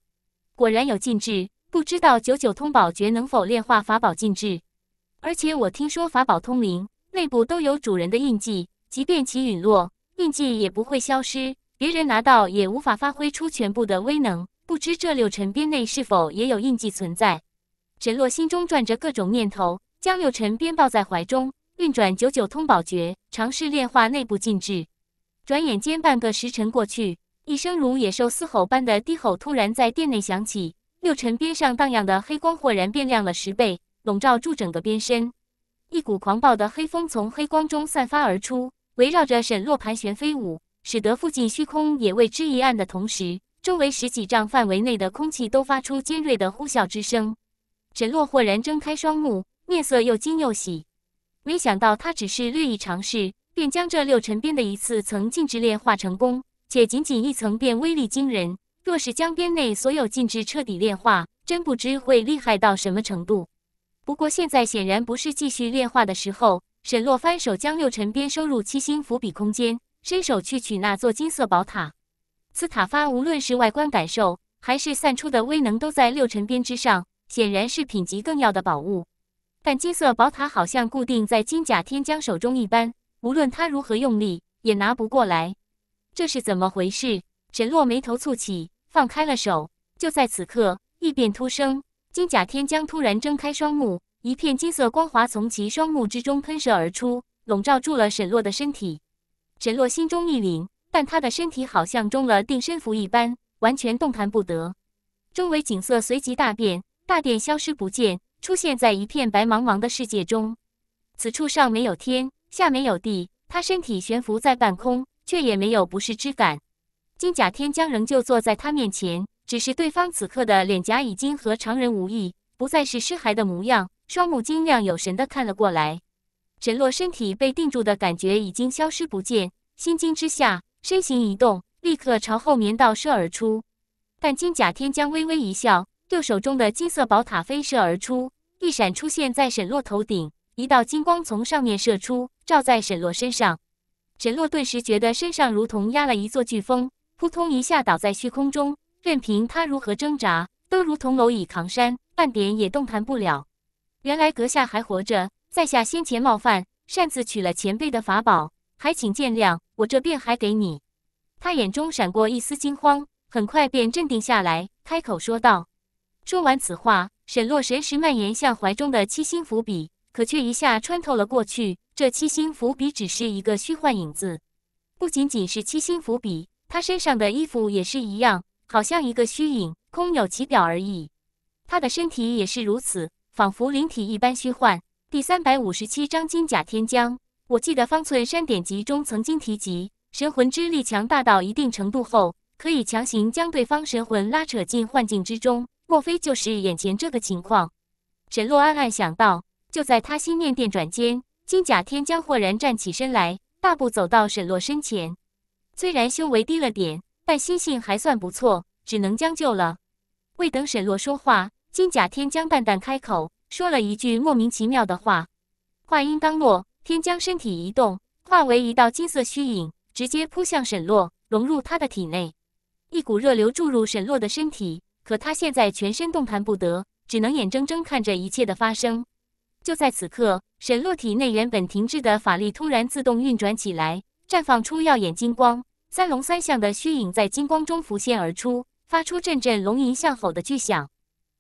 果然有禁制，不知道九九通宝诀能否炼化法宝禁制。而且我听说法宝通灵内部都有主人的印记，即便其陨落，印记也不会消失，别人拿到也无法发挥出全部的威能。不知这六尘边内是否也有印记存在？沈洛心中转着各种念头，将六尘边抱在怀中，运转九九通宝诀，尝试炼化内部禁制。转眼间半个时辰过去，一声如野兽嘶吼般的低吼突然在殿内响起，六尘边上荡漾的黑光豁然变亮了十倍，笼罩住整个边身。一股狂暴的黑风从黑光中散发而出，围绕着沈洛盘旋飞舞，使得附近虚空也为之一暗的同时。周围十几丈范围内的空气都发出尖锐的呼啸之声。沈洛豁然睁开双目，面色又惊又喜。没想到他只是略一尝试，便将这六尘鞭的一次层禁制炼化成功，且仅仅一层便威力惊人。若是将边内所有禁制彻底炼化，真不知会厉害到什么程度。不过现在显然不是继续炼化的时候。沈洛翻手将六尘鞭收入七星伏笔空间，伸手去取那座金色宝塔。此塔发无论是外观感受，还是散出的威能，都在六尘边之上，显然是品级更要的宝物。但金色宝塔好像固定在金甲天将手中一般，无论他如何用力，也拿不过来。这是怎么回事？沈洛眉头蹙起，放开了手。就在此刻，异变突生，金甲天将突然睁开双目，一片金色光华从其双目之中喷射而出，笼罩住了沈洛的身体。沈洛心中一凛。但他的身体好像中了定身符一般，完全动弹不得。周围景色随即大变，大殿消失不见，出现在一片白茫茫的世界中。此处上没有天，下没有地，他身体悬浮在半空，却也没有不适之感。金甲天将仍旧坐在他面前，只是对方此刻的脸颊已经和常人无异，不再是尸骸的模样，双目晶亮有神的看了过来。沈洛身体被定住的感觉已经消失不见，心惊之下。身形一动，立刻朝后面倒射而出。但金甲天将微微一笑，右手中的金色宝塔飞射而出，一闪出现在沈洛头顶，一道金光从上面射出，照在沈洛身上。沈洛顿时觉得身上如同压了一座巨峰，扑通一下倒在虚空中，任凭他如何挣扎，都如同蝼蚁扛山，半点也动弹不了。原来阁下还活着，在下先前冒犯，擅自取了前辈的法宝。还请见谅，我这便还给你。他眼中闪过一丝惊慌，很快便镇定下来，开口说道。说完此话，沈洛神识蔓延向怀中的七星符笔，可却一下穿透了过去。这七星符笔只是一个虚幻影子，不仅仅是七星符笔，他身上的衣服也是一样，好像一个虚影，空有其表而已。他的身体也是如此，仿佛灵体一般虚幻。第三百五十七章金甲天将。我记得《方寸山典籍》中曾经提及，神魂之力强大到一定程度后，可以强行将对方神魂拉扯进幻境之中。莫非就是眼前这个情况？沈洛暗暗想到。就在他心念电转间，金甲天将豁然站起身来，大步走到沈洛身前。虽然修为低了点，但心性还算不错，只能将就了。未等沈洛说话，金甲天将淡淡开口，说了一句莫名其妙的话。话音刚落。天将身体移动，化为一道金色虚影，直接扑向沈洛，融入他的体内。一股热流注入沈洛的身体，可他现在全身动弹不得，只能眼睁睁看着一切的发生。就在此刻，沈洛体内原本停滞的法力突然自动运转起来，绽放出耀眼金光。三龙三象的虚影在金光中浮现而出，发出阵阵龙吟象吼的巨响。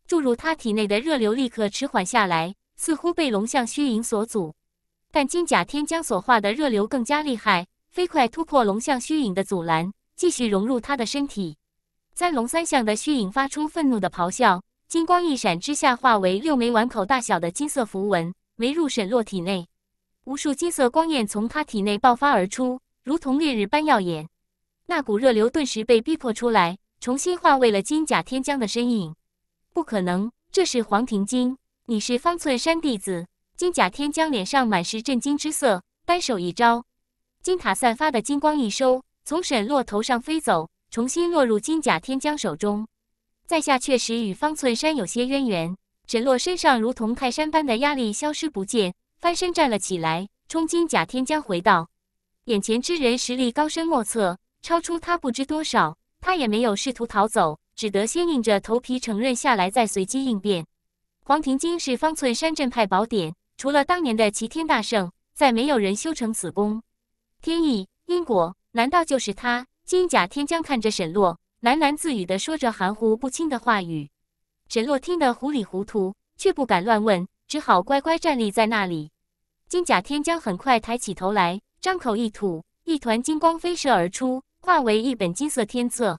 注入他体内的热流立刻迟缓下来，似乎被龙象虚影所阻。但金甲天将所化的热流更加厉害，飞快突破龙象虚影的阻拦，继续融入他的身体。三龙三象的虚影发出愤怒的咆哮，金光一闪之下，化为六枚碗口大小的金色符文，围入沈洛体内。无数金色光焰从他体内爆发而出，如同烈日般耀眼。那股热流顿时被逼迫出来，重新化为了金甲天将的身影。不可能，这是黄庭经，你是方寸山弟子。金甲天将脸上满是震惊之色，单手一招，金塔散发的金光一收，从沈洛头上飞走，重新落入金甲天将手中。在下确实与方寸山有些渊源。沈洛身上如同泰山般的压力消失不见，翻身站了起来，冲金甲天将回道：“眼前之人实力高深莫测，超出他不知多少。他也没有试图逃走，只得先硬着头皮承认下来，再随机应变。”黄庭经是方寸山镇派宝典。除了当年的齐天大圣，再没有人修成此功。天意因果，难道就是他？金甲天将看着沈洛，喃喃自语的说着含糊不清的话语。沈洛听得糊里糊涂，却不敢乱问，只好乖乖站立在那里。金甲天将很快抬起头来，张口一吐，一团金光飞射而出，化为一本金色天册。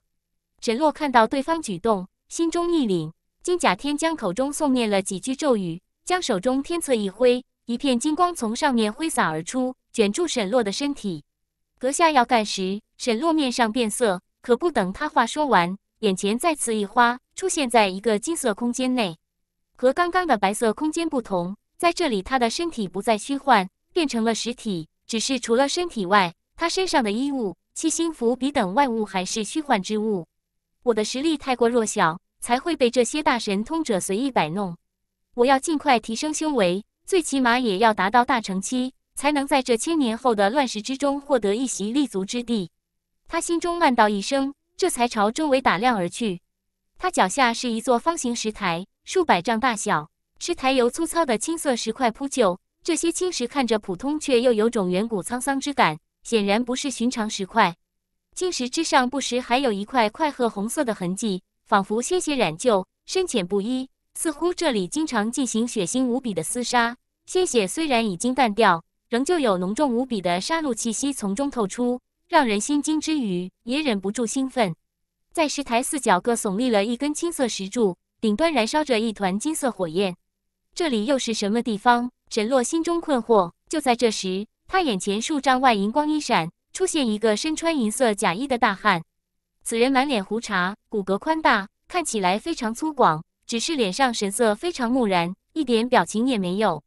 沈洛看到对方举动，心中一凛。金甲天将口中诵念了几句咒语。将手中天策一挥，一片金光从上面挥洒而出，卷住沈洛的身体。阁下要干时，沈洛面上变色，可不等他话说完，眼前再次一花，出现在一个金色空间内。和刚刚的白色空间不同，在这里他的身体不再虚幻，变成了实体。只是除了身体外，他身上的衣物、七星符笔等外物还是虚幻之物。我的实力太过弱小，才会被这些大神通者随意摆弄。我要尽快提升修为，最起码也要达到大成期，才能在这千年后的乱世之中获得一席立足之地。他心中暗道一声，这才朝周围打量而去。他脚下是一座方形石台，数百丈大小，石台由粗糙的青色石块铺就，这些青石看着普通，却又有种远古沧桑之感，显然不是寻常石块。青石之上不时还有一块块褐红色的痕迹，仿佛鲜血染就，深浅不一。似乎这里经常进行血腥无比的厮杀，鲜血虽然已经淡掉，仍旧有浓重无比的杀戮气息从中透出，让人心惊之余也忍不住兴奋。在石台四角各耸立了一根青色石柱，顶端燃烧着一团金色火焰。这里又是什么地方？沈洛心中困惑。就在这时，他眼前数丈外银光一闪，出现一个身穿银色甲衣的大汉。此人满脸胡茬，骨骼宽大，看起来非常粗犷。只是脸上神色非常木然，一点表情也没有。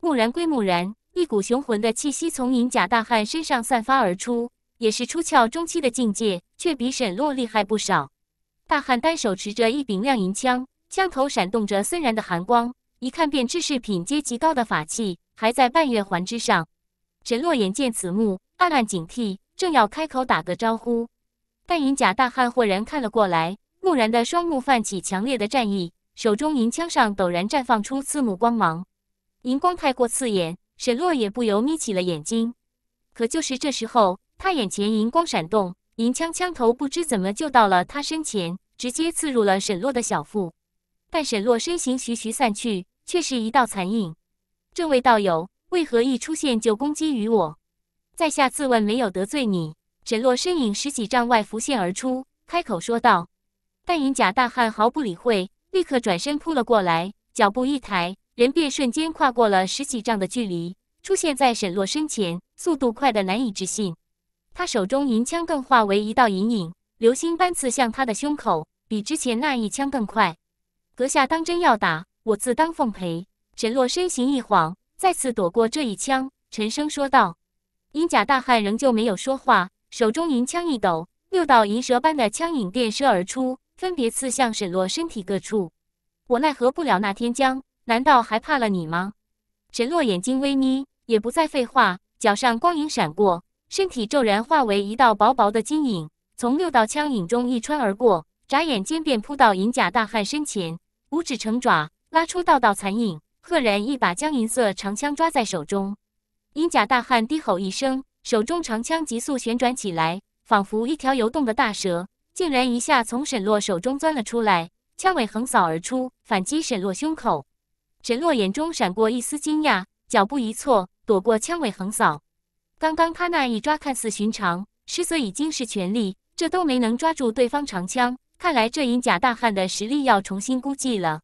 木然归木然，一股雄浑的气息从银甲大汉身上散发而出，也是出窍中期的境界，却比沈洛厉害不少。大汉单手持着一柄亮银枪，枪头闪动着森然的寒光，一看便知是品阶极高的法器，还在半月环之上。沈洛眼见此幕，暗暗警惕，正要开口打个招呼，但银甲大汉豁然看了过来，木然的双目泛起强烈的战意。手中银枪上陡然绽放出刺目光芒，银光太过刺眼，沈洛也不由眯起了眼睛。可就是这时候，他眼前银光闪动，银枪枪头不知怎么就到了他身前，直接刺入了沈洛的小腹。但沈洛身形徐徐散去，却是一道残影。这位道友为何一出现就攻击于我？在下自问没有得罪你。沈洛身影十几丈外浮现而出，开口说道。但银甲大汉毫不理会。立刻转身扑了过来，脚步一抬，人便瞬间跨过了十几丈的距离，出现在沈洛身前，速度快得难以置信。他手中银枪更化为一道银影，流星般刺向他的胸口，比之前那一枪更快。阁下当真要打，我自当奉陪。沈洛身形一晃，再次躲过这一枪，沉声说道：“银甲大汉仍旧没有说话，手中银枪一抖，六道银蛇般的枪影电射而出。”分别刺向沈洛身体各处，我奈何不了那天将，难道还怕了你吗？沈洛眼睛微眯，也不再废话，脚上光影闪过，身体骤然化为一道薄薄的金影，从六道枪影中一穿而过，眨眼间便扑到银甲大汉身前，五指成爪，拉出道道残影，赫然一把将银色长枪抓在手中。银甲大汉低吼一声，手中长枪急速旋转起来，仿佛一条游动的大蛇。竟然一下从沈洛手中钻了出来，枪尾横扫而出，反击沈洛胸口。沈洛眼中闪过一丝惊讶，脚步一错，躲过枪尾横扫。刚刚他那一抓看似寻常，实则已经是全力，这都没能抓住对方长枪，看来这银甲大汉的实力要重新估计了。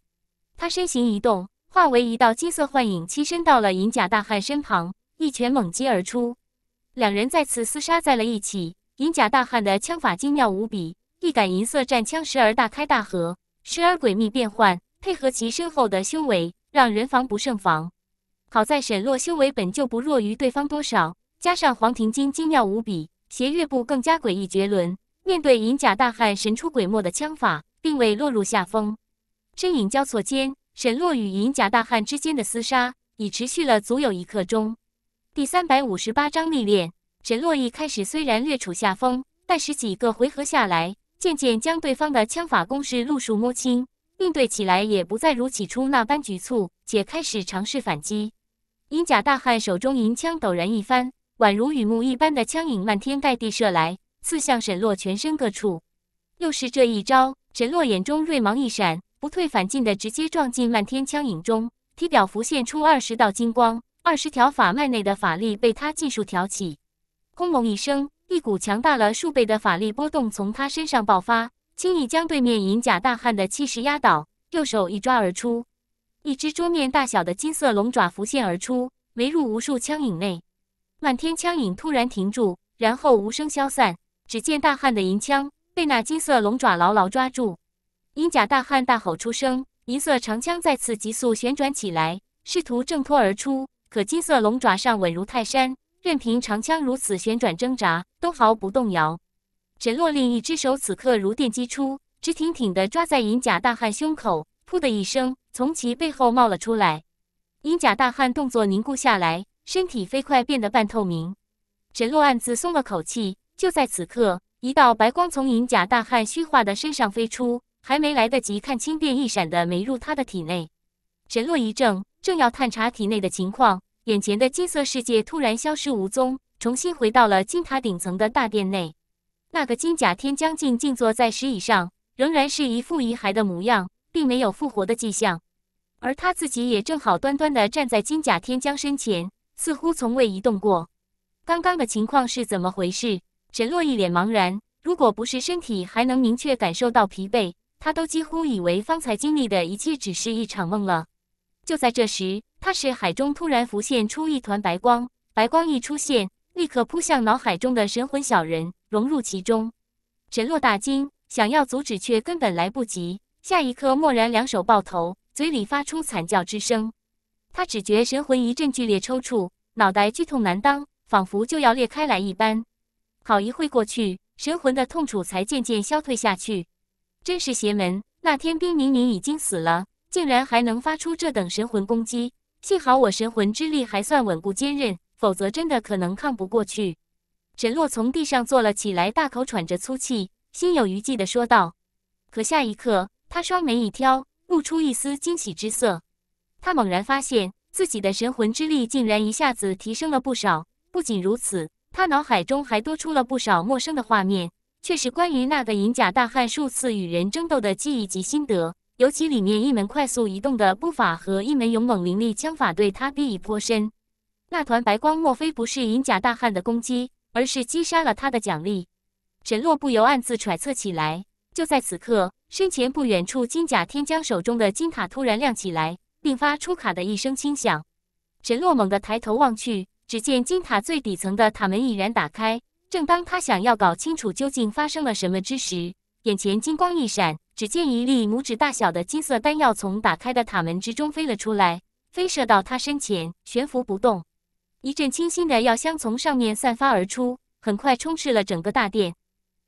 他身形一动，化为一道金色幻影，栖身到了银甲大汉身旁，一拳猛击而出。两人再次厮杀在了一起，银甲大汉的枪法精妙无比。一杆银色战枪时而大开大合，时而诡秘变幻，配合其深厚的修为，让人防不胜防。好在沈洛修为本就不弱于对方多少，加上黄庭经精妙无比，斜月步更加诡异绝伦。面对银甲大汉神出鬼没的枪法，并未落入下风。身影交错间，沈洛与银甲大汉之间的厮杀已持续了足有一刻钟。第三百五十八章历练。沈洛一开始虽然略处下风，但十几个回合下来，渐渐将对方的枪法、攻势、路数摸清，应对起来也不再如起初那般局促，且开始尝试反击。银甲大汉手中银枪陡然一翻，宛如雨幕一般的枪影漫天盖地射来，刺向沈洛全身各处。又是这一招，沈洛眼中锐芒一闪，不退反进的直接撞进漫天枪影中，体表浮现出二十道金光，二十条法脉内的法力被他尽数挑起，轰隆一声。一股强大了数倍的法力波动从他身上爆发，轻易将对面银甲大汉的气势压倒。右手一抓而出，一只桌面大小的金色龙爪浮现而出，围入无数枪影内。漫天枪影突然停住，然后无声消散。只见大汉的银枪被那金色龙爪牢牢抓住。银甲大汉大吼出声，银色长枪再次急速旋转起来，试图挣脱而出。可金色龙爪上稳如泰山。任凭长枪如此旋转挣扎，都毫不动摇。沈洛另一只手此刻如电击出，直挺挺地抓在银甲大汉胸口，噗的一声，从其背后冒了出来。银甲大汉动作凝固下来，身体飞快变得半透明。沈洛暗自松了口气。就在此刻，一道白光从银甲大汉虚化的身上飞出，还没来得及看清，便一闪的没入他的体内。沈洛一怔，正要探查体内的情况。眼前的金色世界突然消失无踪，重新回到了金塔顶层的大殿内。那个金甲天将静静坐在石椅上，仍然是一副遗骸的模样，并没有复活的迹象。而他自己也正好端端地站在金甲天将身前，似乎从未移动过。刚刚的情况是怎么回事？沈洛一脸茫然。如果不是身体还能明确感受到疲惫，他都几乎以为方才经历的一切只是一场梦了。就在这时，他是海中突然浮现出一团白光，白光一出现，立刻扑向脑海中的神魂小人，融入其中。沈洛大惊，想要阻止，却根本来不及。下一刻，蓦然两手抱头，嘴里发出惨叫之声。他只觉神魂一阵剧烈抽搐，脑袋剧痛难当，仿佛就要裂开来一般。好一会过去，神魂的痛楚才渐渐消退下去。真是邪门！那天冰明明已经死了。竟然还能发出这等神魂攻击！幸好我神魂之力还算稳固坚韧，否则真的可能抗不过去。沈洛从地上坐了起来，大口喘着粗气，心有余悸地说道。可下一刻，他双眉一挑，露出一丝惊喜之色。他猛然发现，自己的神魂之力竟然一下子提升了不少。不仅如此，他脑海中还多出了不少陌生的画面，却是关于那个银甲大汉数次与人争斗的记忆及心得。尤其里面一门快速移动的步法和一门勇猛凌厉枪法对他裨益颇深。那团白光莫非不是银甲大汉的攻击，而是击杀了他的奖励？沈洛不由暗自揣测起来。就在此刻，身前不远处金甲天将手中的金塔突然亮起来，并发出“卡”的一声轻响。沈洛猛地抬头望去，只见金塔最底层的塔门已然打开。正当他想要搞清楚究竟发生了什么之时，眼前金光一闪，只见一粒拇指大小的金色丹药从打开的塔门之中飞了出来，飞射到他身前，悬浮不动。一阵清新的药香从上面散发而出，很快充斥了整个大殿。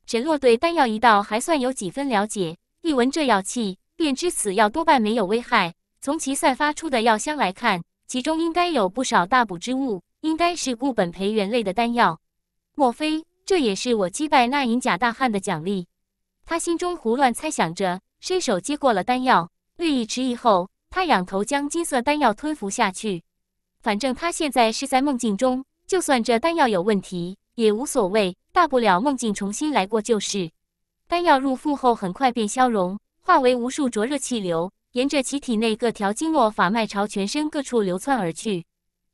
沈洛对丹药一道还算有几分了解，一闻这药气，便知此药多半没有危害。从其散发出的药香来看，其中应该有不少大补之物，应该是固本培元类的丹药。莫非这也是我击败那银甲大汉的奖励？他心中胡乱猜想着，伸手接过了丹药，略一迟疑后，他仰头将金色丹药吞服下去。反正他现在是在梦境中，就算这丹药有问题也无所谓，大不了梦境重新来过就是。丹药入腹后，很快便消融，化为无数灼热气流，沿着其体内各条经络、法脉朝全身各处流窜而去。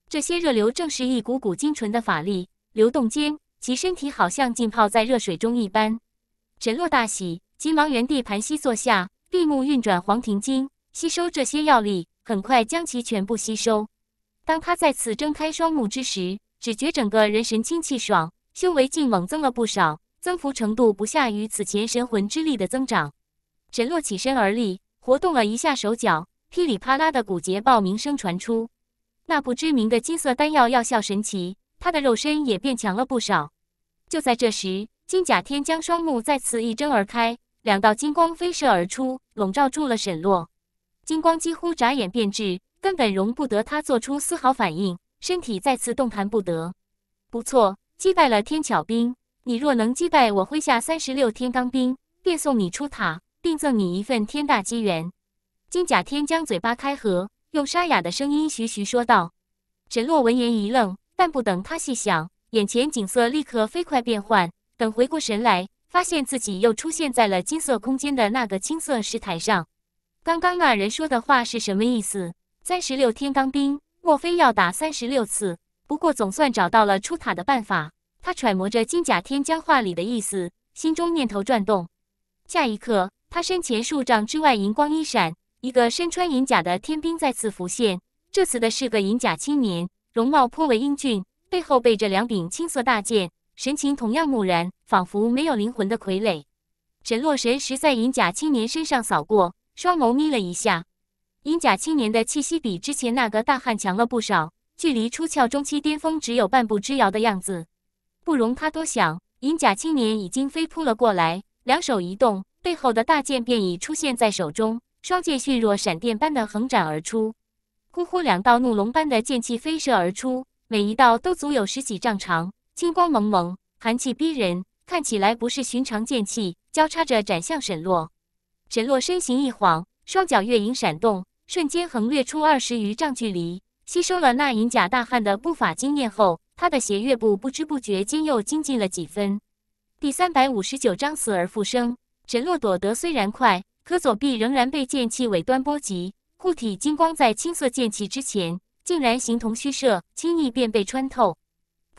这些热流正是一股股精纯的法力，流动间，其身体好像浸泡在热水中一般。神洛大喜，急忙原地盘膝坐下，闭目运转《黄庭经》，吸收这些药力，很快将其全部吸收。当他再次睁开双目之时，只觉整个人神清气爽，修为竟猛增了不少，增幅程度不下于此前神魂之力的增长。神洛起身而立，活动了一下手脚，噼里啪啦的骨节爆鸣声传出。那不知名的金色丹药药效神奇，他的肉身也变强了不少。就在这时。金甲天将双目再次一睁而开，两道金光飞射而出，笼罩住了沈洛。金光几乎眨眼变质，根本容不得他做出丝毫反应，身体再次动弹不得。不错，击败了天巧兵，你若能击败我麾下三十六天罡兵，便送你出塔，并赠你一份天大机缘。金甲天将嘴巴开合，用沙哑的声音徐徐说道。沈洛闻言一愣，但不等他细想，眼前景色立刻飞快变换。等回过神来，发现自己又出现在了金色空间的那个青色石台上。刚刚那人说的话是什么意思？三十六天罡兵，莫非要打三十六次？不过总算找到了出塔的办法。他揣摩着金甲天将话里的意思，心中念头转动。下一刻，他身前数丈之外，银光一闪，一个身穿银甲的天兵再次浮现。这次的是个银甲青年，容貌颇为英俊，背后背着两柄青色大剑。神情同样木然，仿佛没有灵魂的傀儡。沈洛神石在银甲青年身上扫过，双眸眯了一下。银甲青年的气息比之前那个大汉强了不少，距离出窍中期巅峰只有半步之遥的样子。不容他多想，银甲青年已经飞扑了过来，两手一动，背后的大剑便已出现在手中，双剑迅若闪电般的横斩而出，呼呼两道怒龙般的剑气飞射而出，每一道都足有十几丈长。金光蒙蒙，寒气逼人，看起来不是寻常剑气，交叉着斩向沈洛。沈洛身形一晃，双脚月影闪动，瞬间横掠出二十余丈距离。吸收了那银甲大汉的步法经验后，他的斜月步不知不觉间又精进了几分。第三百五十九章死而复生。沈洛躲得虽然快，可左臂仍然被剑气尾端波及，护体金光在青色剑气之前竟然形同虚设，轻易便被穿透。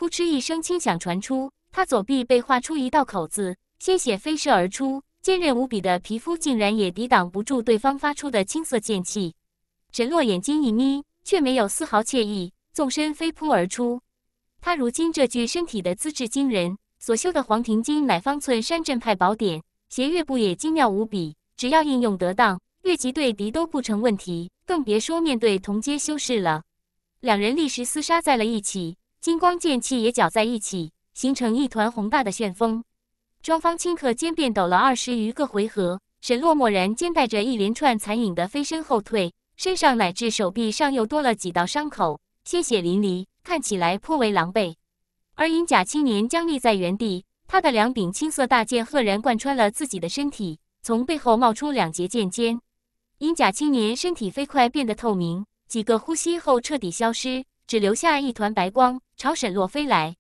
扑哧一声轻响传出，他左臂被划出一道口子，鲜血飞射而出。坚韧无比的皮肤竟然也抵挡不住对方发出的青色剑气。沈洛眼睛一眯，却没有丝毫惬意，纵身飞扑而出。他如今这具身体的资质惊人，所修的《黄庭经》乃方寸山镇派宝典，邪月步也精妙无比，只要应用得当，越级对敌都不成问题，更别说面对同阶修士了。两人立时厮杀在了一起。金光剑气也搅在一起，形成一团宏大的旋风。双方顷刻间便斗了二十余个回合。沈洛漠然间带着一连串残影的飞身后退，身上乃至手臂上又多了几道伤口，鲜血淋漓，看起来颇为狼狈。而银甲青年僵立在原地，他的两柄青色大剑赫然贯穿了自己的身体，从背后冒出两截剑尖。银甲青年身体飞快变得透明，几个呼吸后彻底消失，只留下一团白光。朝沈洛飞来，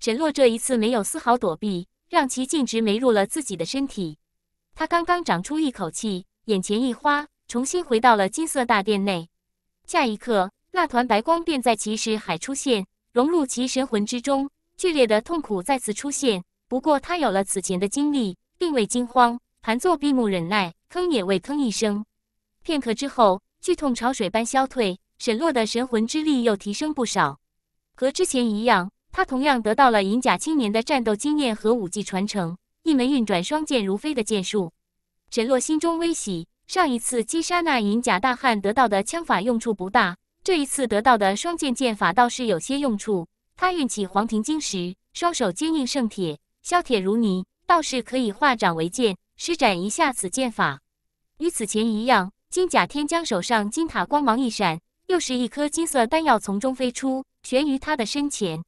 沈洛这一次没有丝毫躲避，让其径直没入了自己的身体。他刚刚长出一口气，眼前一花，重新回到了金色大殿内。下一刻，那团白光便在其识海出现，融入其神魂之中。剧烈的痛苦再次出现，不过他有了此前的经历，并未惊慌，盘坐闭目忍耐，吭也未吭一声。片刻之后，剧痛潮水般消退，沈洛的神魂之力又提升不少。和之前一样，他同样得到了银甲青年的战斗经验和武技传承，一门运转双剑如飞的剑术。沈洛心中微喜，上一次击杀那银甲大汉得到的枪法用处不大，这一次得到的双剑剑法倒是有些用处。他运气黄庭经时，双手坚硬胜铁，削铁如泥，倒是可以化掌为剑，施展一下此剑法。与此前一样，金甲天将手上金塔光芒一闪，又是一颗金色丹药从中飞出。悬于他的身前，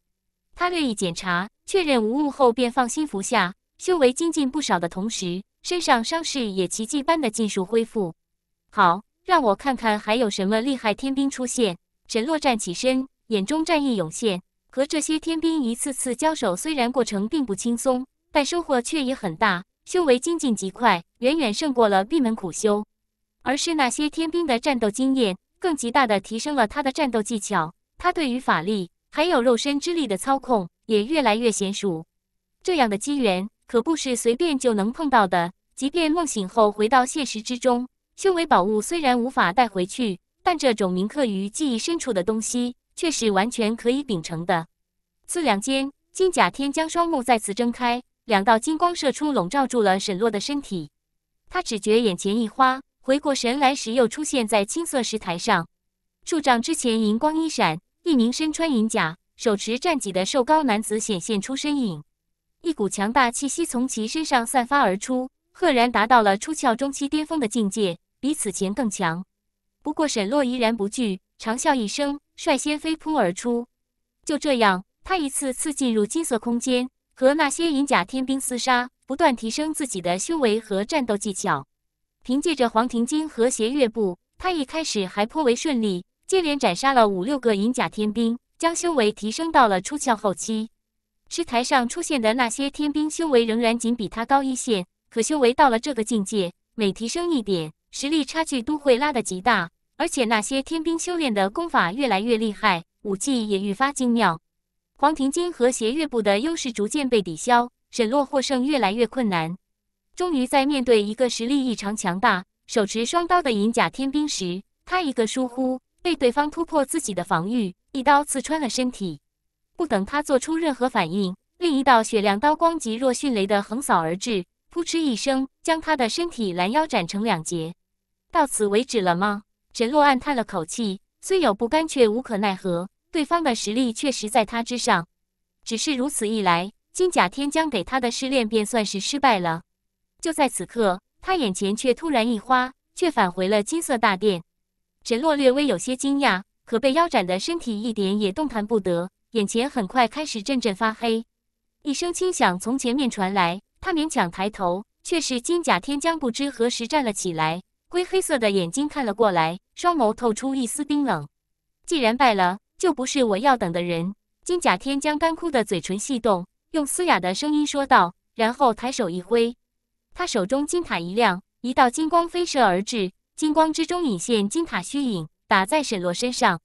他略一检查，确认无误后，便放心服下。修为精进不少的同时，身上伤势也奇迹般的尽数恢复。好，让我看看还有什么厉害天兵出现。沈洛站起身，眼中战意涌现。和这些天兵一次次交手，虽然过程并不轻松，但收获却也很大。修为精进极快，远远胜过了闭门苦修，而是那些天兵的战斗经验，更极大的提升了他的战斗技巧。他对于法力还有肉身之力的操控也越来越娴熟，这样的机缘可不是随便就能碰到的。即便梦醒后回到现实之中，修为宝物虽然无法带回去，但这种铭刻于记忆深处的东西却是完全可以秉承的。次两间金甲天将双目再次睁开，两道金光射出，笼罩住了沈洛的身体。他只觉眼前一花，回过神来时又出现在青色石台上。数杖之前银光一闪。一名身穿银甲、手持战戟的瘦高男子显现出身影，一股强大气息从其身上散发而出，赫然达到了出窍中期巅峰的境界，比此前更强。不过沈洛依然不惧，长啸一声，率先飞扑而出。就这样，他一次次进入金色空间，和那些银甲天兵厮杀，不断提升自己的修为和战斗技巧。凭借着黄庭经和谐月步，他一开始还颇为顺利。接连斩杀了五六个银甲天兵，将修为提升到了出窍后期。石台上出现的那些天兵，修为仍然仅比他高一线。可修为到了这个境界，每提升一点，实力差距都会拉得极大。而且那些天兵修炼的功法越来越厉害，武技也愈发精妙。黄庭经和邪月部的优势逐渐被抵消，沈洛获胜越来越困难。终于在面对一个实力异常强大、手持双刀的银甲天兵时，他一个疏忽。被对方突破自己的防御，一刀刺穿了身体。不等他做出任何反应，另一道雪亮刀光极若迅雷的横扫而至，扑哧一声，将他的身体拦腰斩成两截。到此为止了吗？沈洛暗叹了口气，虽有不甘，却无可奈何。对方的实力确实在他之上，只是如此一来，金甲天将给他的试炼便算是失败了。就在此刻，他眼前却突然一花，却返回了金色大殿。沈洛略微有些惊讶，可被腰斩的身体一点也动弹不得，眼前很快开始阵阵发黑。一声轻响从前面传来，他勉强抬头，却是金甲天将不知何时站了起来，灰黑色的眼睛看了过来，双眸透出一丝冰冷。既然败了，就不是我要等的人。金甲天将干枯的嘴唇翕动，用嘶哑的声音说道，然后抬手一挥，他手中金塔一亮，一道金光飞射而至。金光之中隐现金塔虚影，打在沈洛身上，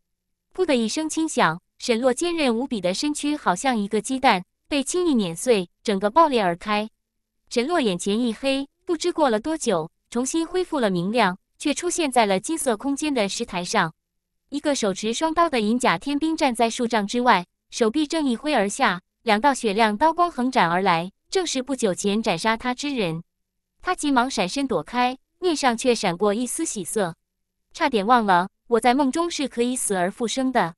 噗的一声轻响，沈洛坚韧无比的身躯好像一个鸡蛋被轻易碾碎，整个爆裂而开。沈洛眼前一黑，不知过了多久，重新恢复了明亮，却出现在了金色空间的石台上。一个手持双刀的银甲天兵站在数丈之外，手臂正一挥而下，两道雪亮刀光横斩而来，正是不久前斩杀他之人。他急忙闪身躲开。面上却闪过一丝喜色，差点忘了我在梦中是可以死而复生的。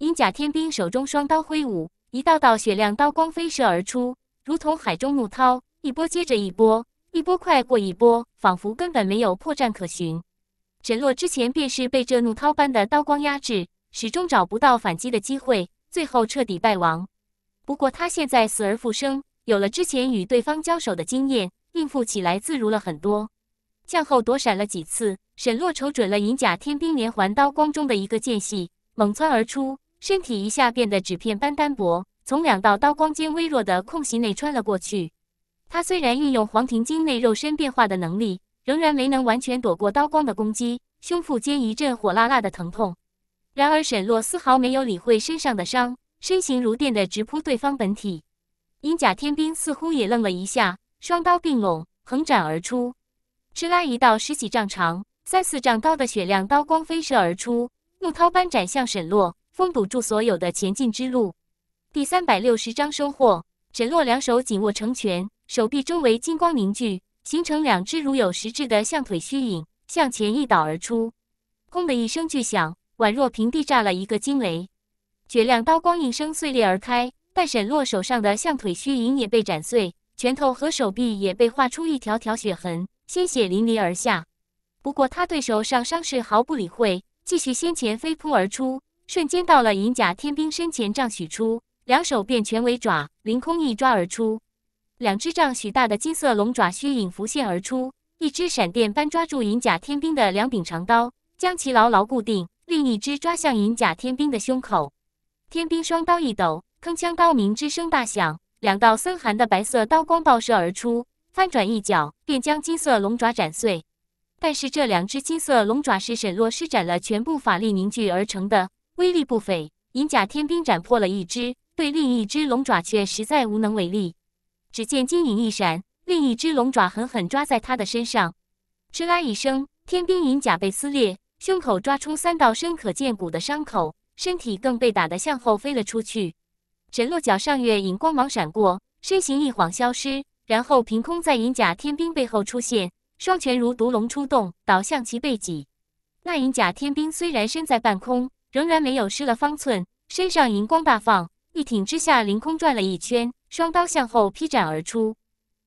因甲天兵手中双刀挥舞，一道道雪亮刀光飞射而出，如同海中怒涛，一波接着一波，一波快过一波，仿佛根本没有破绽可寻。沈洛之前便是被这怒涛般的刀光压制，始终找不到反击的机会，最后彻底败亡。不过他现在死而复生，有了之前与对方交手的经验，应付起来自如了很多。向后躲闪了几次，沈洛瞅准了银甲天兵连环刀光中的一个间隙，猛窜而出，身体一下变得纸片般单薄，从两道刀光间微弱的空隙内穿了过去。他虽然运用黄庭经内肉身变化的能力，仍然没能完全躲过刀光的攻击，胸腹间一阵火辣辣的疼痛。然而，沈洛丝毫没有理会身上的伤，身形如电的直扑对方本体。银甲天兵似乎也愣了一下，双刀并拢横斩而出。哧拉一道十几丈长、三四丈高的雪亮刀光飞射而出，怒涛般斩向沈洛，封堵住所有的前进之路。第三百六十章收获。沈洛两手紧握成拳，手臂周围金光凝聚，形成两只如有实质的象腿虚影，向前一倒而出。轰的一声巨响，宛若平地炸了一个惊雷，雪亮刀光应声碎裂而开，但沈洛手上的象腿虚影也被斩碎，拳头和手臂也被划出一条条血痕。鲜血淋漓而下，不过他对手上伤势毫不理会，继续先前飞扑而出，瞬间到了银甲天兵身前，杖许出，两手变拳为爪，凌空一抓而出，两只丈许大的金色龙爪虚影浮现而出，一只闪电般抓住银甲天兵的两柄长刀，将其牢牢固定，另一只抓向银甲天兵的胸口。天兵双刀一抖，铿锵刀鸣之声大响，两道森寒的白色刀光爆射而出。翻转一脚，便将金色龙爪斩碎。但是这两只金色龙爪是沈洛施展了全部法力凝聚而成的，威力不菲。银甲天兵斩破了一只，对另一只龙爪却实在无能为力。只见金影一闪，另一只龙爪狠狠抓在他的身上，嗤啦一声，天兵银甲被撕裂，胸口抓出三道深可见骨的伤口，身体更被打得向后飞了出去。沈洛脚上月影光芒闪过，身形一晃消失。然后凭空在银甲天兵背后出现，双拳如毒龙出洞，倒向其背脊。那银甲天兵虽然身在半空，仍然没有失了方寸，身上银光大放，一挺之下凌空转了一圈，双刀向后劈斩而出。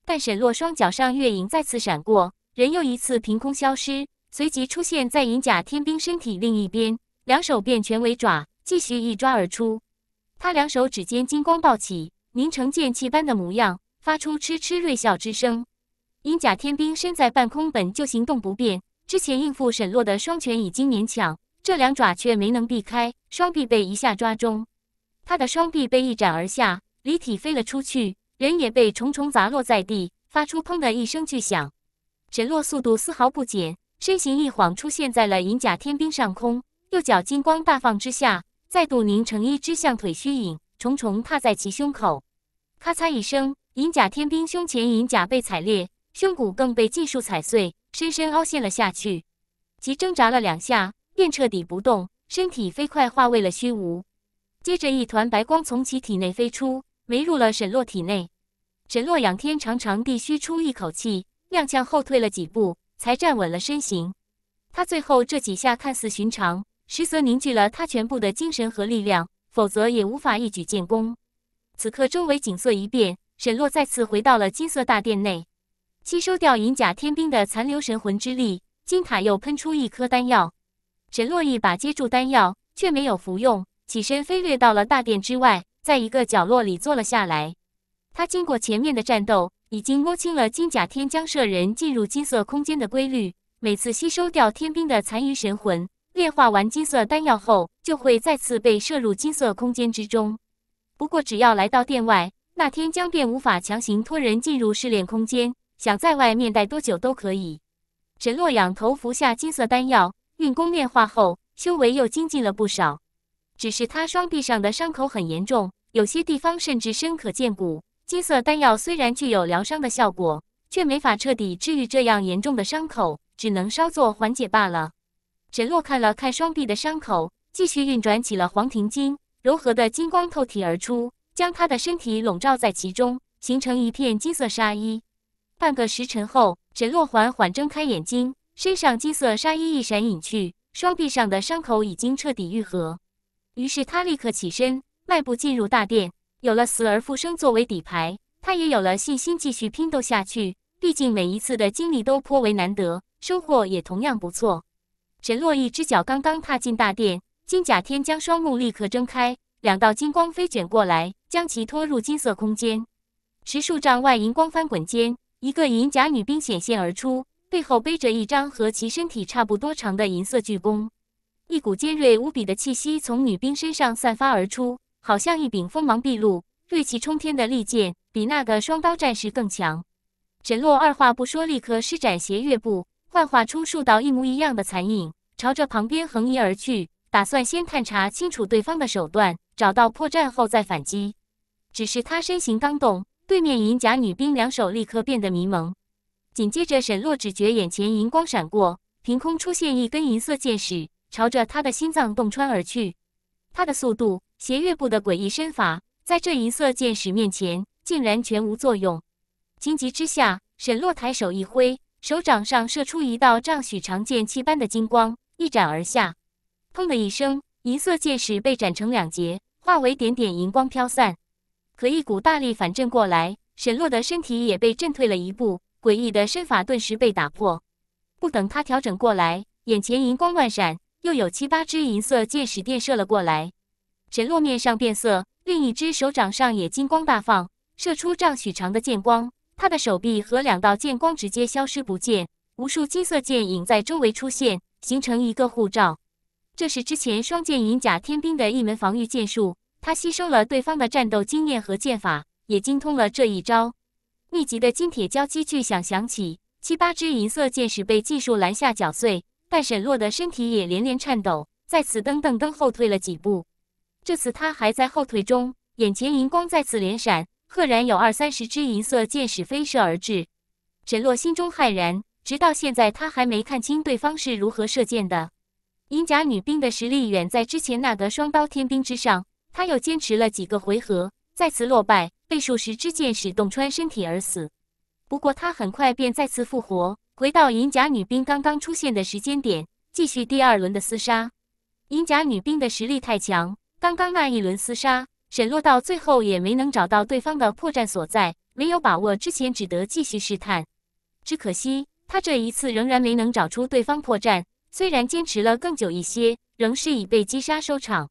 但沈洛双脚上月影再次闪过，人又一次凭空消失，随即出现在银甲天兵身体另一边，两手变拳为爪，继续一抓而出。他两手指尖金光暴起，凝成剑气般的模样。发出嗤嗤锐笑之声，银甲天兵身在半空，本就行动不便。之前应付沈洛的双拳已经勉强，这两爪却没能避开，双臂被一下抓中。他的双臂被一斩而下，离体飞了出去，人也被重重砸落在地，发出砰的一声巨响。沈洛速度丝毫不减，身形一晃出现在了银甲天兵上空，右脚金光大放之下，再度凝成一只象腿虚影，重重踏在其胸口，咔嚓一声。银甲天兵胸前银甲被踩裂，胸骨更被尽数踩碎，深深凹陷了下去。其挣扎了两下，便彻底不动，身体飞快化为了虚无。接着，一团白光从其体内飞出，没入了沈洛体内。沈洛仰天长长地吁出一口气，踉跄后退了几步，才站稳了身形。他最后这几下看似寻常，实则凝聚了他全部的精神和力量，否则也无法一举建功。此刻，周围景色一变。沈洛再次回到了金色大殿内，吸收掉银甲天兵的残留神魂之力。金塔又喷出一颗丹药，沈洛一把接住丹药，却没有服用，起身飞掠到了大殿之外，在一个角落里坐了下来。他经过前面的战斗，已经摸清了金甲天将射人进入金色空间的规律。每次吸收掉天兵的残余神魂，炼化完金色丹药后，就会再次被射入金色空间之中。不过，只要来到殿外。那天将便无法强行托人进入试炼空间，想在外面待多久都可以。沈洛仰头服下金色丹药，运功炼化后，修为又精进了不少。只是他双臂上的伤口很严重，有些地方甚至深可见骨。金色丹药虽然具有疗伤的效果，却没法彻底治愈这样严重的伤口，只能稍作缓解罢了。沈洛看了看双臂的伤口，继续运转起了《黄庭经》，柔和的金光透体而出。将他的身体笼罩在其中，形成一片金色纱衣。半个时辰后，沈洛缓缓睁开眼睛，身上金色纱衣一闪隐去，双臂上的伤口已经彻底愈合。于是他立刻起身，迈步进入大殿。有了死而复生作为底牌，他也有了信心继续拼斗下去。毕竟每一次的经历都颇为难得，收获也同样不错。沈洛一只脚刚刚踏进大殿，金甲天将双目立刻睁开。两道金光飞卷过来，将其拖入金色空间。十数丈外，银光翻滚间，一个银甲女兵显现而出，背后背着一张和其身体差不多长的银色巨弓。一股尖锐无比的气息从女兵身上散发而出，好像一柄锋芒毕露、锐气冲天的利剑，比那个双刀战士更强。沈洛二话不说，立刻施展斜月步，幻化出数道一模一样的残影，朝着旁边横移而去，打算先探查清楚对方的手段。找到破绽后再反击，只是他身形刚动，对面银甲女兵两手立刻变得迷蒙。紧接着，沈洛只觉眼前银光闪过，凭空出现一根银色箭矢，朝着他的心脏洞穿而去。他的速度、斜跃步的诡异身法，在这银色箭矢面前竟然全无作用。情急之下，沈洛抬手一挥，手掌上射出一道丈许长剑气般的金光，一斩而下。砰的一声，银色箭矢被斩成两截。化为点点银光飘散，可一股大力反震过来，沈洛的身体也被震退了一步，诡异的身法顿时被打破。不等他调整过来，眼前银光乱闪，又有七八只银色箭矢电射了过来。沈洛面上变色，另一只手掌上也金光大放，射出丈许长的剑光。他的手臂和两道剑光直接消失不见，无数金色剑影在周围出现，形成一个护罩。这是之前双剑银甲天兵的一门防御剑术，他吸收了对方的战斗经验和剑法，也精通了这一招。密集的金铁交击巨响响起，七八支银色箭矢被技术拦下绞碎，但沈洛的身体也连连颤抖，在此噔噔噔后退了几步。这次他还在后退中，眼前银光再次连闪，赫然有二三十支银色箭矢飞射而至。沈洛心中骇然，直到现在他还没看清对方是如何射箭的。银甲女兵的实力远在之前那个双刀天兵之上，她又坚持了几个回合，再次落败，被数十支箭矢洞穿身体而死。不过他很快便再次复活，回到银甲女兵刚刚出现的时间点，继续第二轮的厮杀。银甲女兵的实力太强，刚刚那一轮厮杀，沈洛到最后也没能找到对方的破绽所在，没有把握之前，只得继续试探。只可惜他这一次仍然没能找出对方破绽。虽然坚持了更久一些，仍是以被击杀收场。